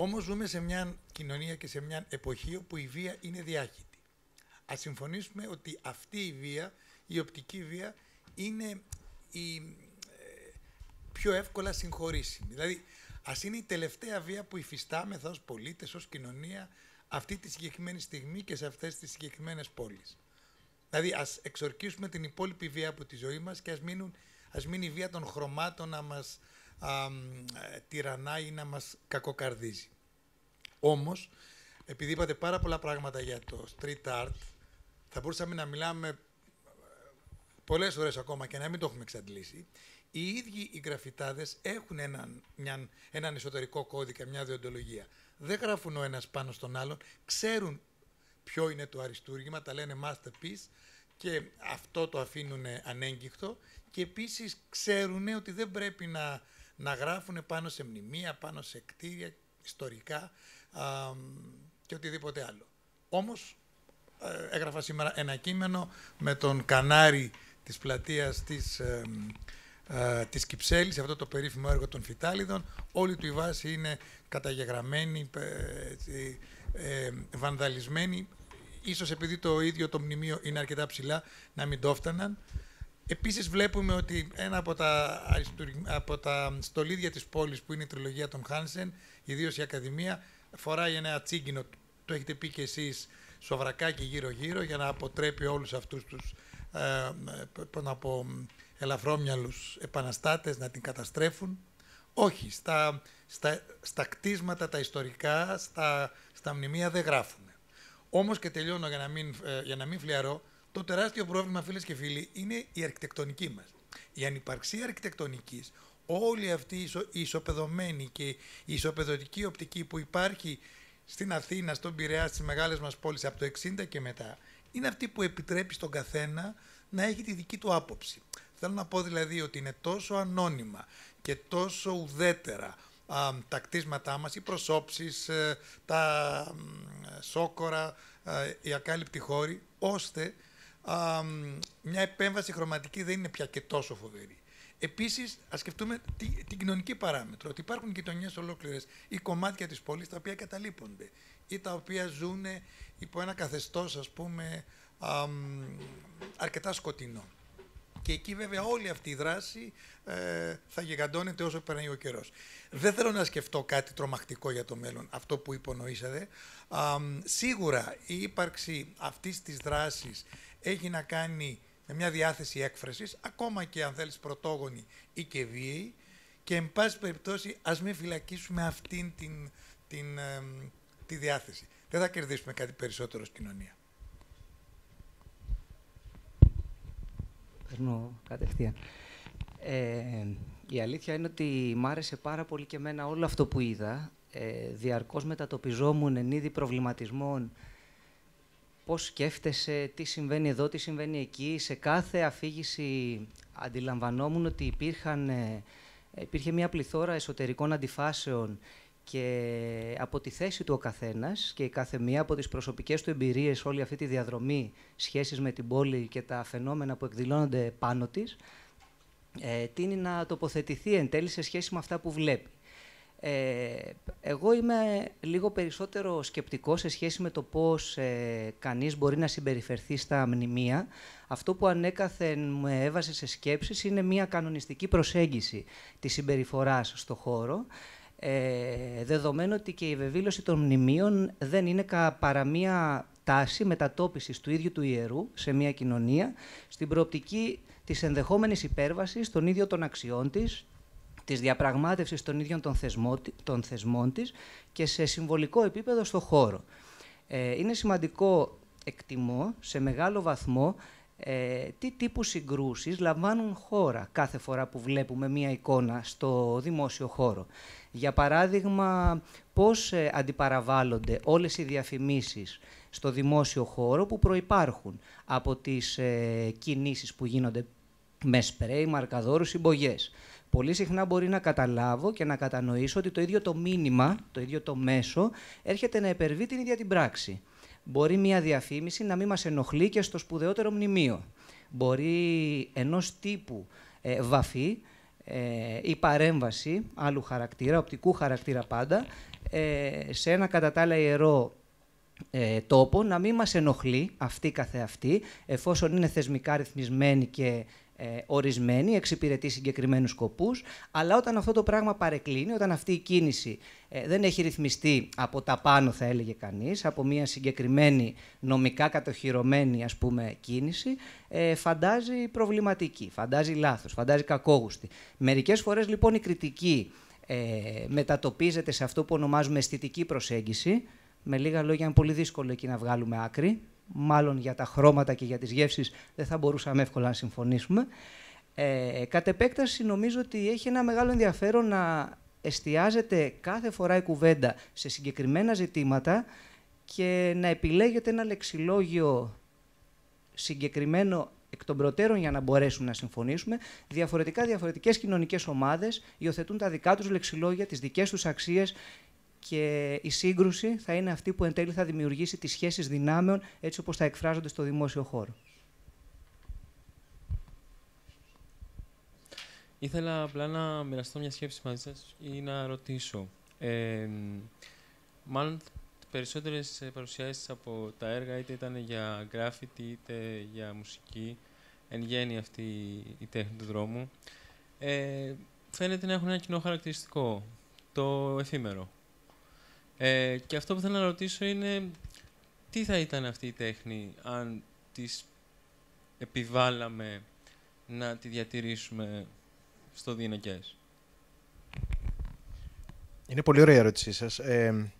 Όμως ζούμε σε μια κοινωνία και σε μια εποχή όπου η βία είναι διάχυτη. Ας συμφωνήσουμε ότι αυτή η βία, η οπτική βία, είναι η ε, πιο εύκολα συγχωρήσιμη. Δηλαδή, ας είναι η τελευταία βία που υφιστάμεθα ως πολίτες, ως κοινωνία, αυτή τη συγκεκριμένη στιγμή και σε αυτές τις συγκεκριμένες πόλεις. Δηλαδή, ας εξορκίσουμε την υπόλοιπη βία από τη ζωή μας και ας μείνει η βία των χρωμάτων να μας α, ε, ή να μας κακοκαρδίζει. Όμως, επειδή είπατε πάρα πολλά πράγματα για το street art, θα μπορούσαμε να μιλάμε ε, πολλές ώρες ακόμα και να μην το έχουμε εξαντλήσει. Οι ίδιοι οι γραφιτάδες έχουν έναν, μια, έναν εσωτερικό κώδικα, μια διοντολογία. Δεν γράφουν ο ένας πάνω στον άλλον, ξέρουν ποιο είναι το αριστούργημα, τα λένε masterpiece και αυτό το αφήνουν ανέγκυχτο και επίσης ξέρουν ότι δεν πρέπει να να γράφουν πάνω σε μνημεία, πάνω σε κτίρια, ιστορικά α, και οτιδήποτε άλλο. Όμως ε, έγραφα σήμερα ένα κείμενο με τον κανάρι της πλατείας της, ε, ε της Κυψέλης, αυτό το περίφημο έργο των Φιτάλιδων. Όλη του η βάση είναι καταγεγραμμένη, ε, ε, βανδαλισμένη, ίσως επειδή το ίδιο το μνημείο είναι αρκετά ψηλά, να μην το φτάναν. Επίσης βλέπουμε ότι ένα από τα, από τα στολίδια της πόλης που είναι η τριλογία των Χάνσεν, ιδίως η Ακαδημία, φοράει ένα τσίγκινο, το έχετε πει και εσείς, σοβρακάκι γύρω-γύρω για να αποτρέπει όλους αυτούς τους ε, ε να πω, ελαφρόμυαλους επαναστάτες να την καταστρέφουν. Όχι, στα, στα, στα κτίσματα, τα ιστορικά, στα, στα μνημεία δεν γράφουν. Όμως και τελειώνω για να μην, ε, για να μην φλιαρώ, το τεράστιο πρόβλημα, φίλες και φίλοι, είναι η αρχιτεκτονική μας. Η ανυπαρξία αρχιτεκτονικής, όλη αυτή η ισοπεδωμένη και η ισοπεδωτική οπτική που υπάρχει στην Αθήνα, στον Πειραιά, στις μεγάλες μας πόλεις από το 60 και μετά, είναι αυτή που επιτρέπει στον καθένα να έχει τη δική του άποψη. Θέλω να πω δηλαδή ότι είναι τόσο ανώνυμα και τόσο ουδέτερα τα κτίσματά μας, οι προσώψεις, ε, τα σόκορα, ε, οι ακάλυπτοι χώροι, ώστε μια επέμβαση χρωματική δεν είναι πια και τόσο φοβερή. Επίσης, ας σκεφτούμε την, κοινωνική παράμετρο. Ότι υπάρχουν γειτονιές ολόκληρες ή κομμάτια της πόλης τα οποία καταλείπονται ή τα οποία ζουν υπό ένα καθεστώς, ας πούμε, α, αρκετά σκοτεινό. Και εκεί βέβαια όλη αυτή η κομματια τη πολη τα οποια καταλειπονται η τα οποια ζουν υπο ενα καθεστω α πουμε αρκετα σκοτεινο και εκει βεβαια ολη αυτη η δραση ε, θα γιγαντώνεται όσο περνάει ο καιρός. Δεν θέλω να σκεφτώ κάτι τρομακτικό για το μέλλον, αυτό που υπονοήσατε. σίγουρα η ύπαρξη αυτής της δράσης έχει να κάνει με μια διάθεση έκφρασης, ακόμα και αν θέλεις πρωτόγονη ή και βίαιη, και εν πάση περιπτώσει ας μην φυλακίσουμε αυτήν την, τη διάθεση. Δεν θα κερδίσουμε κάτι περισσότερο στην κοινωνία. Παίρνω κατευθείαν. Ε, η αλήθεια είναι ότι μ' άρεσε πάρα πολύ και εμένα όλο αυτό που είδα. Ε, διαρκώς μετατοπιζόμουν εν είδη προβληματισμών πώς σκέφτεσαι, τι συμβαίνει εδώ, τι συμβαίνει εκεί. Σε κάθε αφήγηση αντιλαμβανόμουν ότι υπήρχαν, ε, υπήρχε μια πληθώρα εσωτερικών αντιφάσεων και από τη θέση του ο καθένας και η κάθε μία από τις προσωπικές του εμπειρίες όλη αυτή τη διαδρομή σχέσεις με την πόλη και τα φαινόμενα που εκδηλώνονται πάνω της, ε, τίνει να τοποθετηθεί εν τέλει σε σχέση με αυτά που βλέπει. Ε, εγώ είμαι λίγο περισσότερο σκεπτικός σε σχέση με το πώς ε, κανείς μπορεί να συμπεριφερθεί στα μνημεία. Αυτό που ανέκαθεν με έβασε σε σκέψεις είναι μια κανονιστική προσέγγιση της συμπεριφοράς στο χώρο, ε, δεδομένου ότι και η βεβήλωση των μνημείων δεν είναι παρά μια τάση μετατόπισης του ίδιου του ιερού σε μια κοινωνία, στην προοπτική της ενδεχόμενης υπέρβασης των ίδιων των αξιών της, της διαπραγμάτευσης των ίδιων των, θεσμών της και σε συμβολικό επίπεδο στο χώρο. Ε, είναι σημαντικό, εκτιμώ, σε μεγάλο βαθμό ε, τι τύπους συγκρούσεις λαμβάνουν χώρα κάθε φορά που βλέπουμε μία εικόνα στο δημόσιο χώρο. Για παράδειγμα, πώς ε, αντιπαραβάλλονται όλες οι διαφημίσεις στο δημόσιο χώρο που προϋπάρχουν από τις ε, κινήσεις που γίνονται με σπρέι, μαρκαδόρους, συμπογές πολύ συχνά μπορεί να καταλάβω και να κατανοήσω ότι το ίδιο το μήνυμα, το ίδιο το μέσο, έρχεται να υπερβεί την ίδια την πράξη. Μπορεί μια διαφήμιση να μην μας ενοχλεί και στο σπουδαιότερο μνημείο. Μπορεί ενός τύπου ε, βαφή ε, η παρέμβαση άλλου χαρακτήρα, οπτικού χαρακτήρα πάντα, ε, σε ένα κατά τα άλλα ιερό τόπο να μην μας ενοχλεί αυτή καθεαυτή, εφόσον είναι θεσμικά ρυθμισμένη και ε, ορισμένη, εξυπηρετεί συγκεκριμένους σκοπούς, αλλά όταν αυτό το πράγμα παρεκκλίνει, όταν αυτή η κίνηση ε, δεν έχει ρυθμιστεί από τα πάνω, θα έλεγε κανείς, από μια συγκεκριμένη νομικά κατοχυρωμένη ας πούμε, κίνηση, ε, φαντάζει προβληματική, φαντάζει λάθος, φαντάζει κακόγουστη. Μερικές φορές λοιπόν η κριτική μετατοπίζεται σε αυτό που ονομάζουμε αισθητική προσέγγιση. Με λίγα λόγια, είναι πολύ δύσκολο εκεί να βγάλουμε άκρη μάλλον για τα χρώματα και για τις γεύσεις δεν θα μπορούσαμε εύκολα να συμφωνήσουμε. Ε, κατ' επέκταση νομίζω ότι έχει ένα μεγάλο ενδιαφέρον να εστιάζεται κάθε φορά η κουβέντα σε συγκεκριμένα ζητήματα και να επιλέγεται ένα λεξιλόγιο συγκεκριμένο εκ των προτέρων για να μπορέσουμε να συμφωνήσουμε. Διαφορετικά, διαφορετικές κοινωνικές ομάδες υιοθετούν τα δικά τους λεξιλόγια, τις δικές τους αξίες και η σύγκρουση θα είναι αυτή που εν τέλει θα δημιουργήσει τις σχέσεις δυνάμεων έτσι όπως θα εκφράζονται στο δημόσιο χώρο. Ήθελα απλά να μοιραστώ μια σκέψη μαζί σας ή να ρωτήσω. Ε, μάλλον περισσότερες παρουσιάσεις από τα έργα είτε ήταν για γκράφιτι είτε για μουσική, εν γέννη αυτή η τέχνη του δρόμου, ε, φαίνεται να έχουν ένα κοινό χαρακτηριστικό, το εφήμερο. Ε, και αυτό που θέλω να ρωτήσω είναι τι θα ήταν αυτή η τέχνη αν τις επιβάλαμε να τη διατηρήσουμε στο δίνακές; Είναι πολύ ωραία η ερώτησή σας. Ε,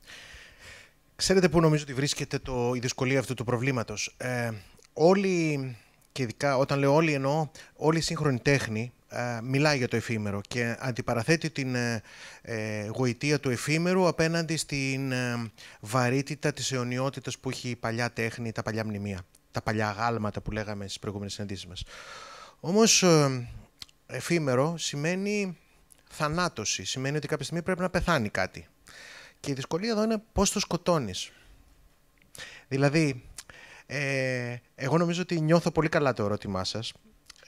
ξέρετε πού νομίζω ότι βρίσκεται το, η δυσκολία αυτού του προβλήματος. Ε, όλοι, και ειδικά όταν λέω όλοι εννοώ, όλη η σύγχρονη τέχνη ε, μιλάει για το εφήμερο και αντιπαραθέτει την ε, ε, γοητεία του εφήμερου απέναντι στην βαρύτητα της αιωνιότητας που έχει η παλιά τέχνη, τα παλιά μνημεία, τα παλιά γάλματα που λέγαμε στις προηγούμενες συναντήσεις μας. Όμως εφήμερο σημαίνει θανάτωση, σημαίνει ότι κάποια στιγμή πρέπει να πεθάνει κάτι. Και η δυσκολία εδώ είναι πώς το σκοτώνεις. Δηλαδή, ε, εγώ νομίζω ότι νιώθω πολύ καλά το ερώτημά σας,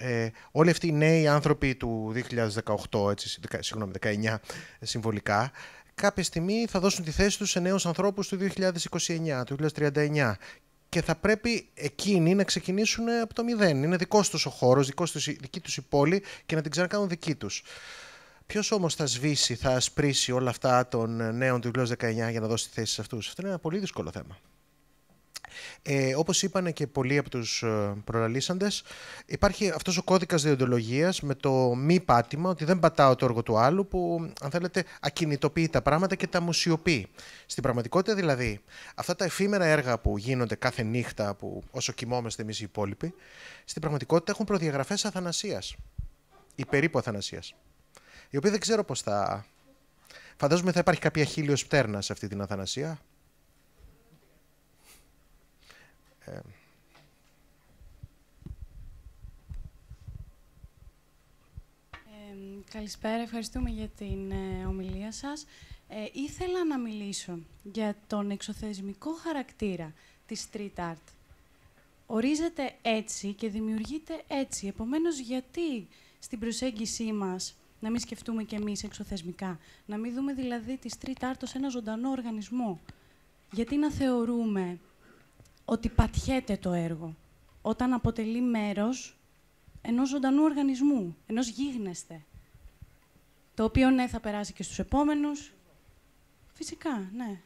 ε, όλοι αυτοί οι νέοι άνθρωποι του 2018, έτσι, συγγνώμη, 19 ε, συμβολικά, κάποια στιγμή θα δώσουν τη θέση τους σε νέους ανθρώπους του 2029, του 2039 και θα πρέπει εκείνοι να ξεκινήσουν ε, από το μηδέν. Είναι δικός τους ο χώρος, δική τους η πόλη και να την ξανακάνουν δική τους. Ποιος όμως θα σβήσει, θα ασπρίσει όλα αυτά των ε, νέων του 2019 για να δώσει τη θέση σε αυτούς, Αυτό είναι ένα πολύ δύσκολο θέμα. Ε, Όπως είπαν και πολλοί από τους ε, προλαλήσαντες, υπάρχει αυτός ο κώδικας διοντολογίας με το μη πάτημα, ότι δεν πατάω το έργο του άλλου, που αν θέλετε ακινητοποιεί τα πράγματα και τα μουσιοποιεί. Στην πραγματικότητα δηλαδή, αυτά τα εφήμερα έργα που γίνονται κάθε νύχτα, που όσο κοιμόμαστε εμείς οι υπόλοιποι, στην πραγματικότητα έχουν προδιαγραφές προδιαγραφές Αθανασίας. Η οποία δεν ξέρω πώς θα. Φαντάζομαι θα υπάρχει κάποια χίλιος πτέρνα σε αυτή την αθανασία. Ε, καλησπέρα, ευχαριστούμε για την ε, ομιλία σας. Ε, ήθελα να μιλήσω για τον εξωθεσμικό χαρακτήρα της street art. Ορίζεται έτσι και δημιουργείται έτσι. Επομένως, γιατί στην προσέγγιση μας να μην σκεφτούμε κι εμείς εξωθεσμικά, να μην δούμε δηλαδή τη street art ως ένα ζωντανό οργανισμό. Γιατί να θεωρούμε ότι πατιέται το έργο όταν αποτελεί μέρος ενός ζωντανού οργανισμού, ενός γίγνεσθε. Το οποίο, ναι, θα περάσει και στους επόμενους. Φυσικά, ναι.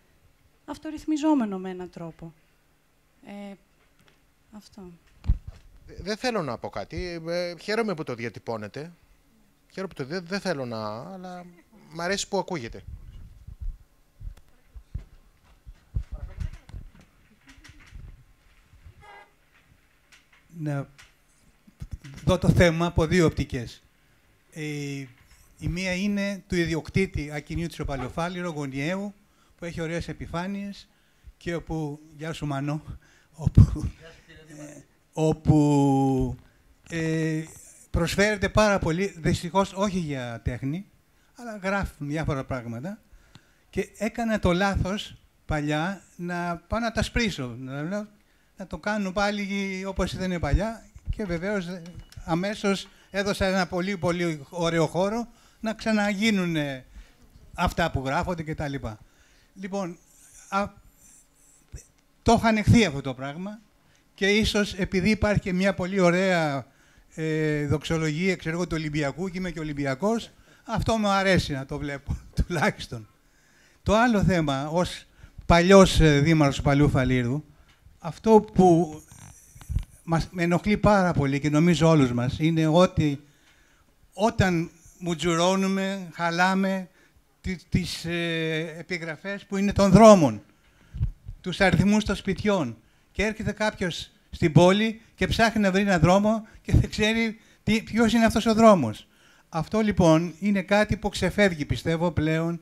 Αυτορυθμιζόμενο με έναν τρόπο. Ε, αυτό. Δεν θέλω να πω κάτι. Ε, χαίρομαι που το διατυπώνετε. Χαίρομαι που το δεν θέλω να... Αλλά μ' αρέσει που ακούγεται. να δω το θέμα από δύο οπτικές. Ε, η μία είναι του ιδιοκτήτη ακινήτου παλιοφαλη γωνιαίου, που έχει ωραίες επιφάνειες και όπου, γεια σου Μανώ, όπου, ε, όπου ε, προσφέρεται πάρα πολύ, δυστυχώς όχι για τέχνη, αλλά γράφουν διάφορα πράγματα και έκανα το λάθος παλιά να πάω να τα σπρίσω να το κάνουν πάλι όπως ήταν παλιά και βεβαίως αμέσως έδωσα ένα πολύ πολύ ωραίο χώρο να ξαναγίνουν αυτά που γράφονται και τα λοιπά. Λοιπόν, α, το είχα ανεχθεί αυτό το πράγμα και ίσως επειδή υπάρχει και μια πολύ ωραία ε, δοξολογία ξέρω, του Ολυμπιακού και είμαι και Ολυμπιακός, αυτό μου αρέσει να το βλέπω τουλάχιστον. Το άλλο θέμα, ως παλιός ε, δήμαρχος Παλιού Φαλήρου, αυτό που μας με ενοχλεί πάρα πολύ και νομίζω όλους μας είναι ότι όταν μουτζουρώνουμε, χαλάμε τις, ε, επιγραφές που είναι των δρόμων, τους αριθμούς των σπιτιών και έρχεται κάποιος στην πόλη και ψάχνει να βρει έναν δρόμο και δεν ξέρει τι, ποιος είναι αυτός ο δρόμος. Αυτό λοιπόν είναι κάτι που ξεφεύγει πιστεύω πλέον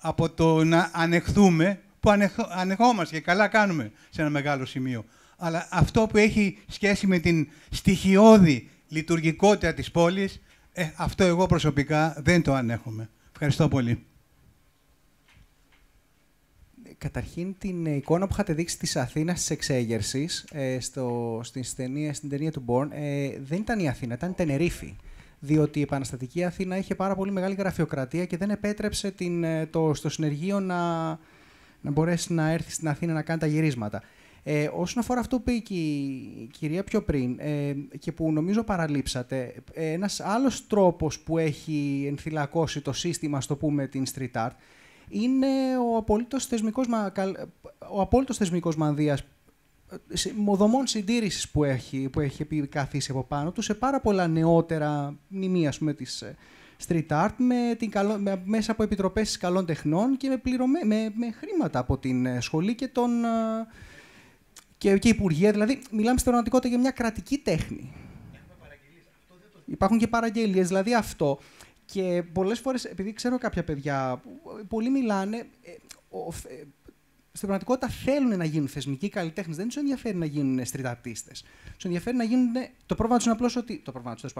από το να ανεχθούμε που ανεχόμαστε και καλά κάνουμε σε ένα μεγάλο σημείο. Αλλά αυτό που έχει σχέση με την στοιχειώδη λειτουργικότητα της πόλης, ε, αυτό εγώ προσωπικά δεν το ανέχομαι. Ευχαριστώ πολύ. Καταρχήν την ε, εικόνα που είχατε δείξει της Αθήνας της εξέγερσης ε, στο, στην, ταινία, του Μπορν δεν ήταν η Αθήνα, ήταν η Τενερίφη διότι η επαναστατική Αθήνα είχε πάρα πολύ μεγάλη γραφειοκρατία και δεν επέτρεψε στο συνεργείο να, να μπορέσει να έρθει στην Αθήνα να κάνει τα γυρίσματα. Ε, όσον αφορά αυτό που είπε η κυρία πιο πριν ε, και που νομίζω παραλείψατε, ε, ένας άλλος τρόπος που έχει ενθυλακώσει το σύστημα, στο πούμε, την street art, είναι ο απόλυτος θεσμικός, ο απόλυτος θεσμικός μοδομών ε, συντήρησης που έχει, που έχει επικαθίσει από πάνω του σε πάρα πολλά νεότερα μνημεία, ας πούμε, street art με την καλό, μέσα από επιτροπές καλών τεχνών και με, πληρωμέ, με, με χρήματα από την ε, σχολή και τον... Ε, και, και υπουργεία, δηλαδή μιλάμε στην πραγματικότητα για μια κρατική τέχνη. Υπάρχουν και παραγγελίες, δηλαδή αυτό. Και πολλές φορές, επειδή ξέρω κάποια παιδιά, πολλοί μιλάνε, ε, στην πραγματικότητα θέλουν να γίνουν θεσμικοί καλλιτέχνες. Δεν τους ενδιαφέρει να γίνουν street artistes. Τους ενδιαφέρει να γίνουν. Το πρόβλημα τους είναι απλώς ότι. Το πρόβλημα τους,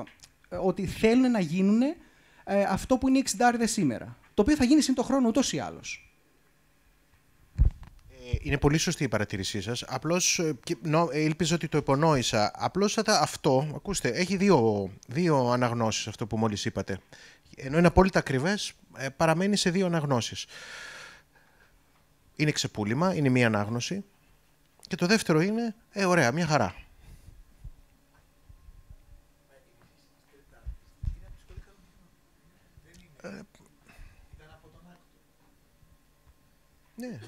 ότι θέλουν να γίνουν ε, αυτό που είναι οι 60 σήμερα. Το οποίο θα γίνει σύντο χρόνο ούτως ή άλλως. Ε, είναι πολύ σωστή η παρατήρησή σας. Απλώς, ε, ελπίζω ότι το υπονόησα, Απλώς αυτό, ακούστε, έχει δύο, δύο αναγνώσεις αυτό που μόλις είπατε. Ενώ είναι απόλυτα ακριβές, παραμένει σε δύο αναγνώσεις. Είναι ξεπούλημα, είναι μία ανάγνωση. Και το δεύτερο είναι, ε, ωραία, μια χαρά. Ναι.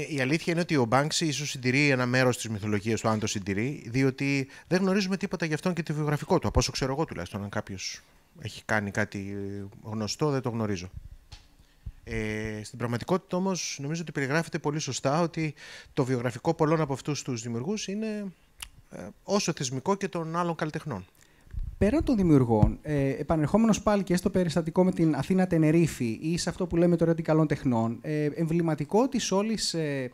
Ε, η αλήθεια είναι ότι ο Μπάνξι ίσως συντηρεί ένα μέρος της μυθολογίας του, αν το συντηρεί, διότι δεν γνωρίζουμε τίποτα για αυτόν και το βιογραφικό του. Από όσο ξέρω εγώ τουλάχιστον, αν κάποιος έχει κάνει κάτι γνωστό, δεν το γνωρίζω. Ε, στην πραγματικότητα όμως, νομίζω ότι περιγράφεται πολύ σωστά ότι το βιογραφικό πολλών από αυτούς τους δημιουργούς είναι ε, όσο θεσμικό και των άλλων καλλιτεχνών. Πέραν των δημιουργών, ε, επανερχόμενος πάλι και στο περιστατικό με την Αθήνα Τενερίφη ή σε αυτό που λέμε τωρα την Καλών Τεχνών, ε, εμβληματικό της όλης. Ε,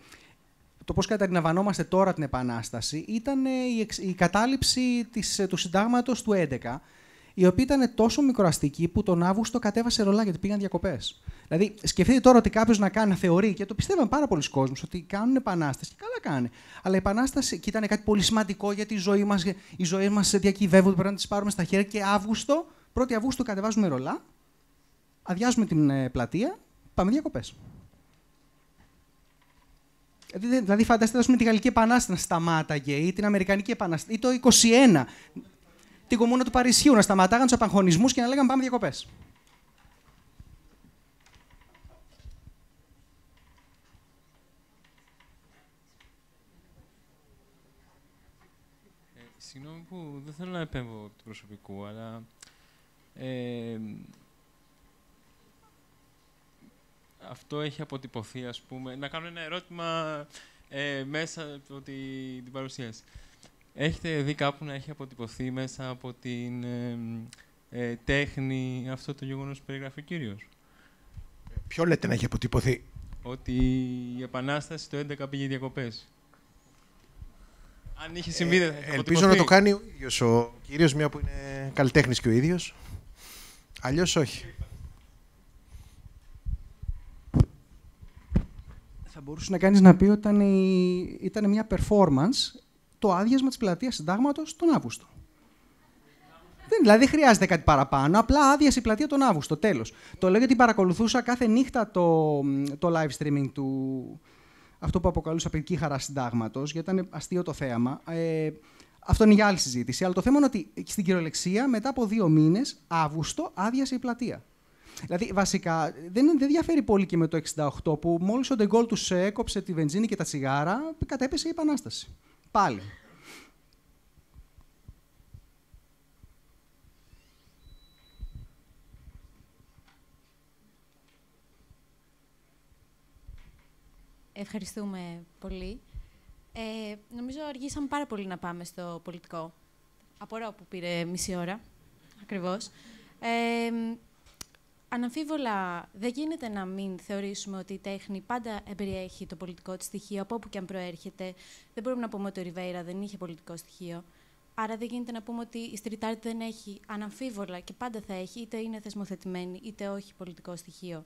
το πώς καταλαμβανόμαστε τώρα την Επανάσταση ήταν ε, η, η κατάληψη της, ε, του συντάγματος του 11 η οποία ήταν τόσο μικροαστική που τον Αύγουστο κατέβασε ρολά γιατί πήγαν διακοπές. Δηλαδή, σκεφτείτε τώρα ότι κάποιος να κάνει, θεωρεί, και το πιστεύαν πάρα πολλοί κόσμοι, ότι κάνουν επανάσταση και καλά κάνει. Αλλά η επανάσταση και ήταν κάτι πολύ σημαντικό γιατί η ζωή μας οι ζωές μας διακυβεύονται, πρέπει να τις πάρουμε στα χέρια. Και Αύγουστο, 1η Αυγούστου κατεβάζουμε ρολά, αδειάζουμε την ε, πλατεία, πάμε διακοπές. Δηλαδή, δηλαδή, φανταστείτε, ας πούμε, τη Γαλλική Επανάσταση να σταμάταγε ή την Αμερικανική Επανάσταση ή το 21 την κομμούνα του Παρισιού, να σταματάγαν τους απαγχωνισμούς και να λέγανε πάμε διακοπές. Ε, συγγνώμη που δεν θέλω να επέμβω του προσωπικού, αλλά ε, αυτό έχει αποτυπωθεί, ας πούμε. Να κάνω ένα ερώτημα ε, μέσα από την παρουσίαση έχετε δει κάπου να έχει αποτυπωθεί μέσα από την ε, τέχνη αυτό το γεγονός που περιγράφει ο κύριος. Ποιο λέτε να έχει αποτυπωθεί. Ότι η Επανάσταση το 11 πήγε διακοπές. Αν είχε ε, συμβεί, δεν Ελπίζω να το κάνει ο ίδιος ο κύριος, μια που είναι καλλιτέχνης και ο ίδιος. Αλλιώς όχι. Θα μπορούσε να κάνεις να πει όταν ήταν μια performance το άδειασμα της πλατείας Συντάγματος τον Αύγουστο. Δεν, δηλαδή δεν χρειάζεται κάτι παραπάνω. Απλά άδειασε η πλατεία τον Αύγουστο. τέλος. Το λέω γιατί παρακολουθούσα κάθε νύχτα το, το live streaming του. Αυτό που αποκαλούσα παιδική χαρά συντάγματος, γιατί ήταν αστείο το θέαμα. Ε, αυτό είναι για άλλη συζήτηση. Αλλά το θέμα είναι ότι στην κυριολεξία, μετά από δύο μήνες, Αύγουστο, άδειασε η πλατεία. Δηλαδή, βασικά, δεν, δεν διαφέρει πολύ και με το 68, που μόλις ο Ντεγκόλ τους έκοψε τη βενζίνη και τα τσιγάρα, κατέπεσε η επανάσταση. Πάλι. Ευχαριστούμε πολύ. Ε, νομίζω αργήσαμε πάρα πολύ να πάμε στο πολιτικό. Απορώ που πήρε μισή ώρα, ακριβώς. Ε, Αναμφίβολα, δεν γίνεται να μην θεωρήσουμε ότι η τέχνη πάντα εμπεριέχει το πολιτικό της στοιχείο, από όπου και αν προέρχεται. Δεν μπορούμε να πούμε ότι ο Ριβέιρα δεν είχε πολιτικό στοιχείο. Άρα δεν γίνεται να πούμε ότι η street art δεν έχει αναμφίβολα και πάντα θα έχει, είτε είναι θεσμοθετημένη, είτε όχι πολιτικό στοιχείο.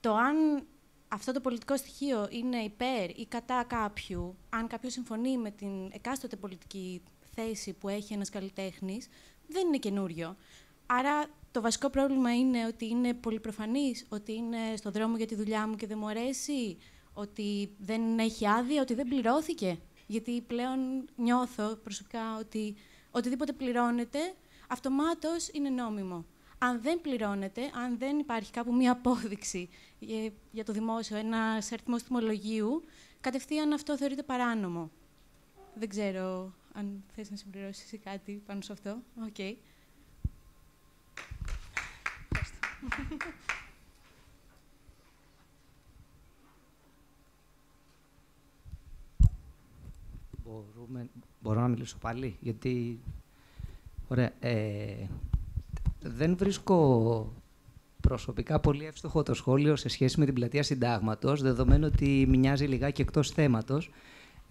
Το αν αυτό το πολιτικό στοιχείο είναι υπέρ ή κατά κάποιου, αν κάποιος συμφωνεί με την εκάστοτε πολιτική θέση που έχει ένας καλλιτέχνης, δεν είναι καινούριο. Άρα το βασικό πρόβλημα είναι ότι είναι πολύ προφανής, ότι είναι στον δρόμο για τη δουλειά μου και δεν μου αρέσει, ότι δεν έχει άδεια, ότι δεν πληρώθηκε. Γιατί πλέον νιώθω προσωπικά ότι οτιδήποτε πληρώνεται, αυτομάτως είναι νόμιμο. Αν δεν πληρώνεται, αν δεν υπάρχει κάπου μία απόδειξη για το δημόσιο, ένας αριθμός τιμολογίου, κατευθείαν αυτό θεωρείται παράνομο. Δεν ξέρω αν θες να συμπληρώσεις κάτι πάνω σε αυτό. Okay. Μπορούμε, μπορώ να μιλήσω πάλι, γιατί... Ωραία. Ε, δεν βρίσκω προσωπικά πολύ εύστοχο το σχόλιο σε σχέση με την πλατεία συντάγματος δεδομένου ότι μοιάζει λιγάκι εκτός θέματος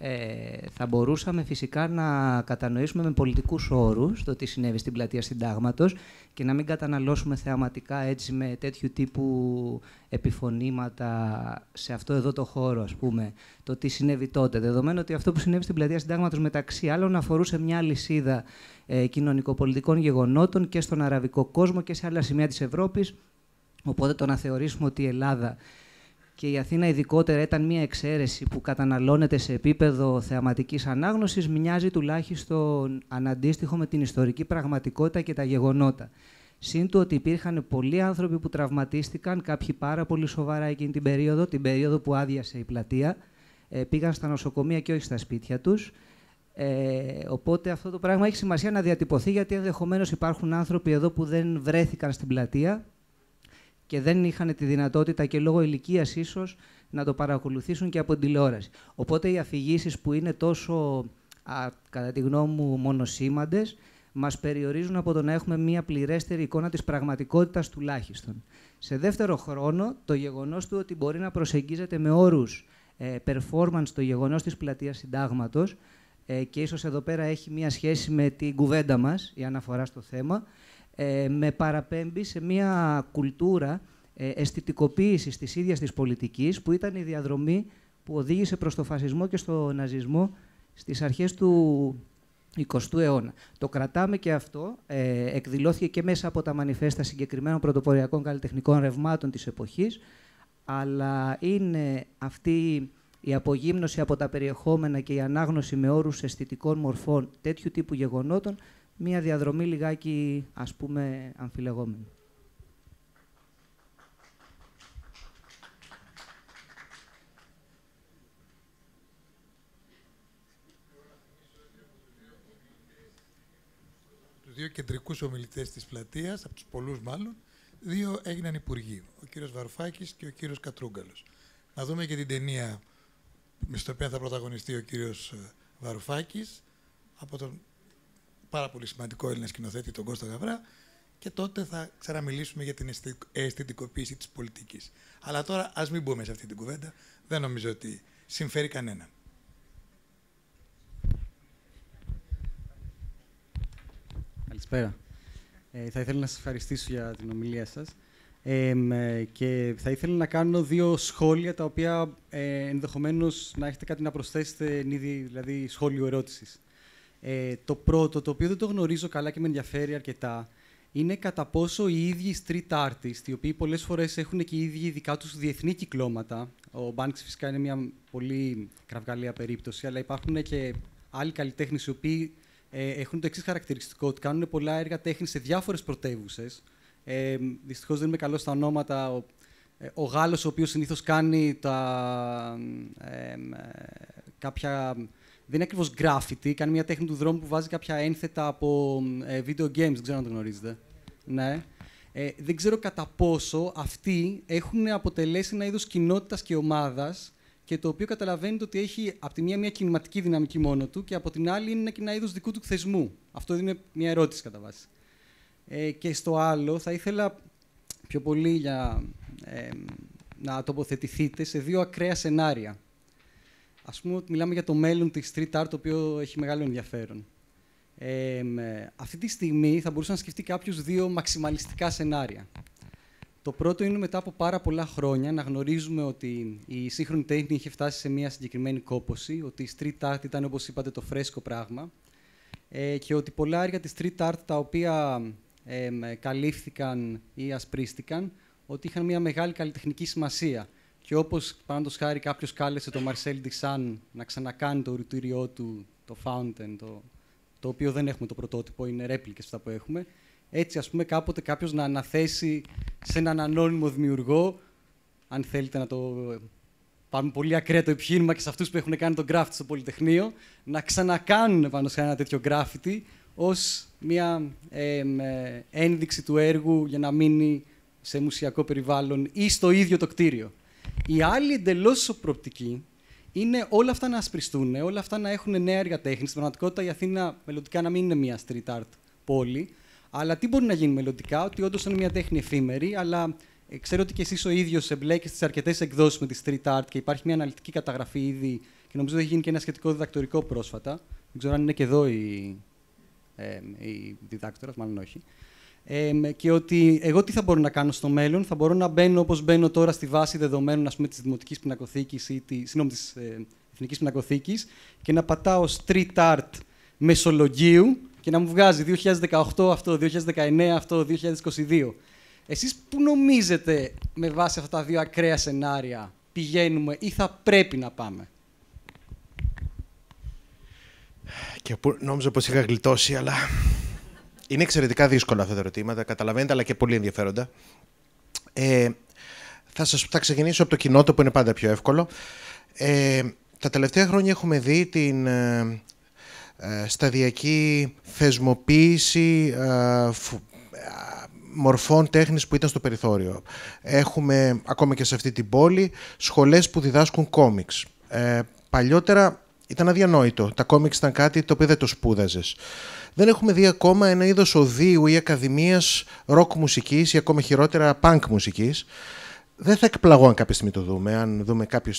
ε, θα μπορούσαμε φυσικά να κατανοήσουμε με πολιτικούς όρους το τι συνέβη στην πλατεία συντάγματος και να μην καταναλώσουμε θεαματικά έτσι με τέτοιου τύπου επιφωνήματα σε αυτό εδώ το χώρο, ας πούμε, το τι συνέβη τότε. Δεδομένου ότι αυτό που συνέβη στην πλατεία συντάγματος μεταξύ άλλων αφορούσε μια λυσίδα ε, κοινωνικοπολιτικών γεγονότων και στον αραβικό κόσμο και σε άλλα σημεία της Ευρώπης, οπότε το να θεωρήσουμε ότι η Ελλάδα και η Αθήνα ειδικότερα ήταν μια εξαίρεση που καταναλώνεται σε επίπεδο θεαματικής ανάγνωσης, μοιάζει τουλάχιστον αναντίστοιχο με την ιστορική πραγματικότητα και τα γεγονότα. Συν ότι υπήρχαν πολλοί άνθρωποι που τραυματίστηκαν, κάποιοι πάρα πολύ σοβαρά εκείνη την περίοδο, την περίοδο που άδειασε η πλατεία, ε, πήγαν στα νοσοκομεία και όχι στα σπίτια τους. Ε, οπότε αυτό το πράγμα έχει σημασία να διατυπωθεί γιατί ενδεχομένως υπάρχουν άνθρωποι εδώ που δεν βρέθηκαν στην πλατεία και δεν είχαν τη δυνατότητα και λόγω ηλικίας ίσως να το παρακολουθήσουν και από την τηλεόραση. Οπότε οι αφηγήσεις που είναι τόσο, κατά τη γνώμη μου, μονοσήμαντες, μας περιορίζουν από το να έχουμε μια πληρέστερη εικόνα της πραγματικότητας τουλάχιστον. Σε δεύτερο χρόνο, το γεγονός του ότι μπορεί να προσεγγίζεται με όρους ε, performance το γεγονός της πλατείας συντάγματος, ε, και ίσως εδώ πέρα έχει μια σχέση με την κουβέντα μας, η αναφορά στο θέμα. Ε, με παραπέμπει σε μια κουλτούρα ε, αισθητικοποίησης της ίδιας της πολιτικής που ήταν η διαδρομή που οδήγησε προς το φασισμό και στο ναζισμό στις αρχές του 20ου αιώνα. Το κρατάμε και αυτό. Ε, εκδηλώθηκε και μέσα από τα μανιφέστα συγκεκριμένων πρωτοποριακών καλλιτεχνικών ρευμάτων της εποχής, αλλά είναι αυτή η απογύμνωση από τα περιεχόμενα και η ανάγνωση με όρους αισθητικών μορφών τέτοιου τύπου γεγονότων μία διαδρομή λιγάκι, ας πούμε, αμφιλεγόμενη. Τους δύο κεντρικούς ομιλητές της πλατείας, από τους πολλούς μάλλον, δύο έγιναν υπουργοί, ο κύριος Βαρουφάκης και ο κύριος Κατρούγκαλος. Να δούμε και την ταινία με στην οποία θα πρωταγωνιστεί ο κύριος ε, Βαρουφάκης, από τον πάρα πολύ σημαντικό Έλληνα σκηνοθέτη, τον Κώστα Γαβρά, και τότε θα ξαναμιλήσουμε για την αισθητικοποίηση της πολιτικής. Αλλά τώρα ας μην μπούμε σε αυτή την κουβέντα. Δεν νομίζω ότι συμφέρει κανένα. Καλησπέρα. Ε, θα ήθελα να σας ευχαριστήσω για την ομιλία σας. Ε, και θα ήθελα να κάνω δύο σχόλια τα οποία ε, ενδεχομένως να έχετε κάτι να προσθέσετε εν δηλαδή σχόλιο ερώτησης. Ε, το πρώτο, το οποίο δεν το γνωρίζω καλά και με ενδιαφέρει αρκετά, είναι κατά πόσο οι ίδιοι street artists, οι οποίοι πολλές φορές έχουν και οι ίδιοι δικά τους διεθνή κυκλώματα, ο Banks φυσικά είναι μια πολύ κραυγαλία περίπτωση, αλλά υπάρχουν και άλλοι καλλιτέχνες οι οποίοι ε, έχουν το εξής χαρακτηριστικό, ότι κάνουν πολλά έργα τέχνη σε διάφορες πρωτεύουσες. Ε, Δυστυχώς δεν είμαι καλός στα ονόματα. Ο, ε, ο Γάλλος, ο οποίος συνήθως κάνει τα, ε, ε, κάποια δεν είναι ακριβώς graffiti, κάνει μια τέχνη του δρόμου που βάζει κάποια ένθετα από ε, video games, δεν ξέρω αν το γνωρίζετε. Ναι. Ε, δεν ξέρω κατά πόσο αυτοί έχουν αποτελέσει ένα είδος κοινότητας και ομάδας και το οποίο καταλαβαίνετε ότι έχει από τη μία μια κινηματική δυναμική μόνο του και από την άλλη είναι ένα είδος δικού του θεσμού. Αυτό είναι μια ερώτηση κατά βάση. Ε, και στο άλλο θα ήθελα πιο πολύ για, ε, να τοποθετηθείτε σε δύο ακραία σενάρια ας πούμε ότι μιλάμε για το μέλλον της street art, το οποίο έχει μεγάλο ενδιαφέρον. Ε, αυτή τη στιγμή θα μπορούσε να σκεφτεί κάποιος δύο μαξιμαλιστικά σενάρια. Το πρώτο είναι μετά από πάρα πολλά χρόνια να γνωρίζουμε ότι η σύγχρονη τέχνη είχε φτάσει σε μια συγκεκριμένη κόπωση, ότι η street art ήταν, όπως είπατε, το φρέσκο πράγμα ε, και ότι πολλά έργα της street art τα οποία ε, καλύφθηκαν ή ασπρίστηκαν, ότι είχαν μια μεγάλη καλλιτεχνική σημασία. Και όπως πάντως χάρη κάποιος κάλεσε τον Μαρσέλ Ντισάν να ξανακάνει το ρητήριό του, το Fountain, το, το οποίο δεν έχουμε το πρωτότυπο, είναι ρέπλικες αυτά που έχουμε. Έτσι, ας πούμε, κάποτε κάποιος να αναθέσει σε έναν ανώνυμο δημιουργό, αν θέλετε να το πάμε πολύ ακραία το επιχείρημα και σε αυτούς που έχουν κάνει τον γκράφτη στο Πολυτεχνείο, να ξανακάνουν πάνω σε ένα τέτοιο γκράφιτι ως μια ε, ένδειξη του έργου για να μείνει σε μουσιακό περιβάλλον ή στο ίδιο το κτίριο. Η άλλη εντελώς προοπτική είναι όλα αυτά να ασπριστούν, όλα αυτά να έχουν νέα έργα τέχνης. Στην πραγματικότητα η Αθήνα μελλοντικά να μην είναι μια street art πόλη. Αλλά τι μπορεί να γίνει μελλοντικά, ότι όντως είναι μια τέχνη εφήμερη, αλλά ε, ξέρω ότι και εσείς ο ίδιος εμπλέκεστε σε αρκετές εκδόσεις με τη street art και υπάρχει μια αναλυτική καταγραφή ήδη και νομίζω ότι έχει γίνει και ένα σχετικό διδακτορικό πρόσφατα. Δεν ξέρω αν είναι και εδώ η, ε, η διδάκτορας, μάλλον όχι ε, και ότι εγώ τι θα μπορώ να κάνω στο μέλλον, θα μπορώ να μπαίνω όπως μπαίνω τώρα στη βάση δεδομένων της Δημοτικής Πινακοθήκης ή της, της ε, Εθνικής Πινακοθήκης και να πατάω street art μεσολογίου και να μου βγάζει 2018 αυτό, 2019 αυτό, 2022. Εσείς που νομίζετε με βάση αυτά τα δύο ακραία σενάρια πηγαίνουμε ή θα πρέπει να πάμε. Και νόμιζα πως είχα γλιτώσει, αλλά είναι εξαιρετικά δύσκολα αυτά τα ερωτήματα, καταλαβαίνετε, αλλά και πολύ ενδιαφέροντα. Ε, θα, σας, θα ξεκινήσω από το κοινό το που είναι πάντα πιο εύκολο. Ε, τα τελευταία χρόνια έχουμε δει την ε, ε, σταδιακή θεσμοποίηση ε, μορφών τέχνης που ήταν στο περιθώριο. Έχουμε, ακόμα και σε αυτή την πόλη, σχολές που διδάσκουν κόμιξ. παλιότερα ήταν αδιανόητο. Τα κόμιξ ήταν κάτι το οποίο δεν το σπούδαζες δεν έχουμε δει ακόμα ένα είδος οδείου ή ακαδημίας ροκ μουσικής ή ακόμα χειρότερα punk μουσικής. Δεν θα εκπλαγώ αν κάποια στιγμή το δούμε, αν δούμε κάποιους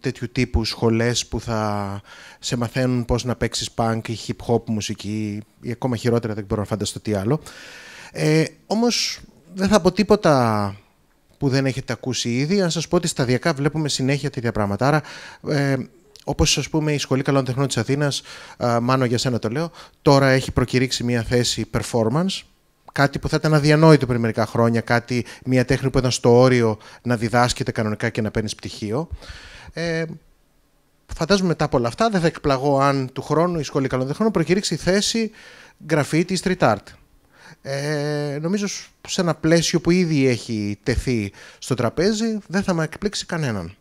τέτοιου τύπου σχολές που θα σε μαθαίνουν πώς να παίξεις punk ή hip hop μουσική ή ακόμα χειρότερα δεν μπορώ να φανταστώ τι άλλο. Ε, Όμως δεν θα πω τίποτα που δεν έχετε ακούσει ήδη. Αν σας πω ότι σταδιακά βλέπουμε συνέχεια τέτοια πράγματα. Άρα ε, Όπως ας πούμε η Σχολή Καλών Τεχνών της Αθήνας, μάλλον για σένα το λέω, τώρα έχει προκηρύξει μια θέση performance. Κάτι που θα ήταν αδιανόητο πριν μερικά χρόνια, κάτι, μια τέχνη που ήταν στο όριο να διδάσκεται κανονικά και να παίρνεις πτυχίο. Ε, φαντάζομαι μετά από όλα αυτά δεν θα εκπλαγώ αν του χρόνου η Σχολή Καλών Τεχνών προκηρύξει θέση τη street art. Ε, νομίζω σε ένα πλαίσιο που ήδη έχει τεθεί στο τραπέζι δεν θα με εκπλήξει κανέναν.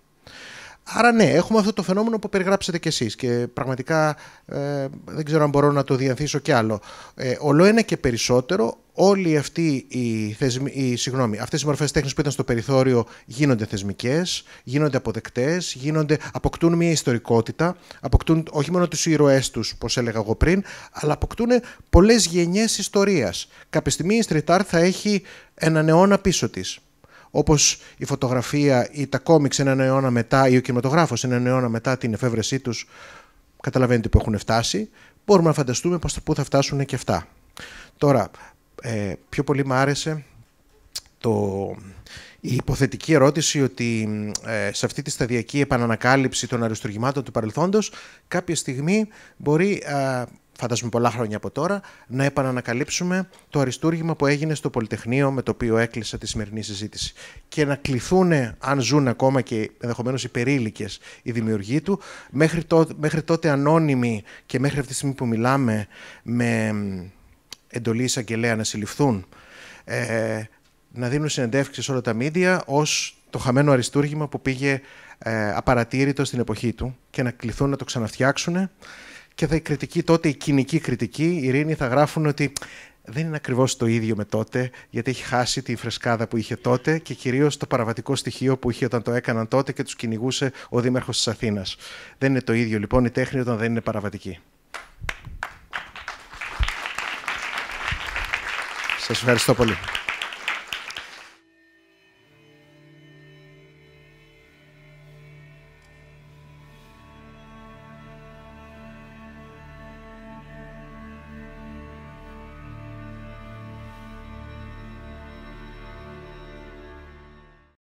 Άρα ναι, έχουμε αυτό το φαινόμενο που περιγράψετε κι εσείς και πραγματικά ε, δεν ξέρω αν μπορώ να το διανθίσω κι άλλο. Ε, όλο ένα και περισσότερο όλοι αυτοί οι θεσμοί, οι, συγγνώμη, αυτές οι μορφές τέχνης που ήταν στο περιθώριο γίνονται θεσμικές, γίνονται αποδεκτές, γίνονται, αποκτούν μια ιστορικότητα, αποκτούν όχι μόνο τους ήρωές τους, όπως έλεγα εγώ πριν, αλλά αποκτούν πολλές γενιές ιστορίας. Κάποια στιγμή η street θα έχει έναν αιώνα πίσω της όπως η φωτογραφία ή τα κόμιξ έναν αιώνα μετά ή ο κινηματογράφος έναν αιώνα μετά την εφεύρεσή τους, καταλαβαίνετε που έχουν φτάσει, μπορούμε να φανταστούμε πώς, θα φτάσουν και αυτά. Τώρα, ε, πιο πολύ μου άρεσε το, η υποθετική ερώτηση ότι ε, σε αυτή τη σταδιακή επανανακάλυψη των αριστουργημάτων του παρελθόντος κάποια στιγμή μπορεί φαντάζομαι πολλά χρόνια από τώρα, να επανανακαλύψουμε το αριστούργημα που έγινε στο Πολυτεχνείο με το οποίο έκλεισα τη σημερινή συζήτηση. Και να κληθούν, αν ζουν ακόμα και ενδεχομένως υπερήλικε οι δημιουργοί του, μέχρι τότε, μέχρι τότε ανώνυμοι και μέχρι αυτή τη στιγμή που μιλάμε με εντολή εισαγγελέα να συλληφθούν, ε, να δίνουν συνεντεύξεις σε όλα τα μίντια ως το χαμένο αριστούργημα που πήγε ε, απαρατήρητο στην εποχή του και να κληθούν να το ξαναφτιάξουν και θα η κριτική τότε, η κοινική κριτική, η Ειρήνη, θα γράφουν ότι δεν είναι ακριβώς το ίδιο με τότε, γιατί έχει χάσει τη φρεσκάδα που είχε τότε και κυρίως το παραβατικό στοιχείο που είχε όταν το έκαναν τότε και τους κυνηγούσε ο Δήμαρχος της Αθήνας. Δεν είναι το ίδιο λοιπόν η τέχνη όταν δεν είναι παραβατική. Σας ευχαριστώ πολύ.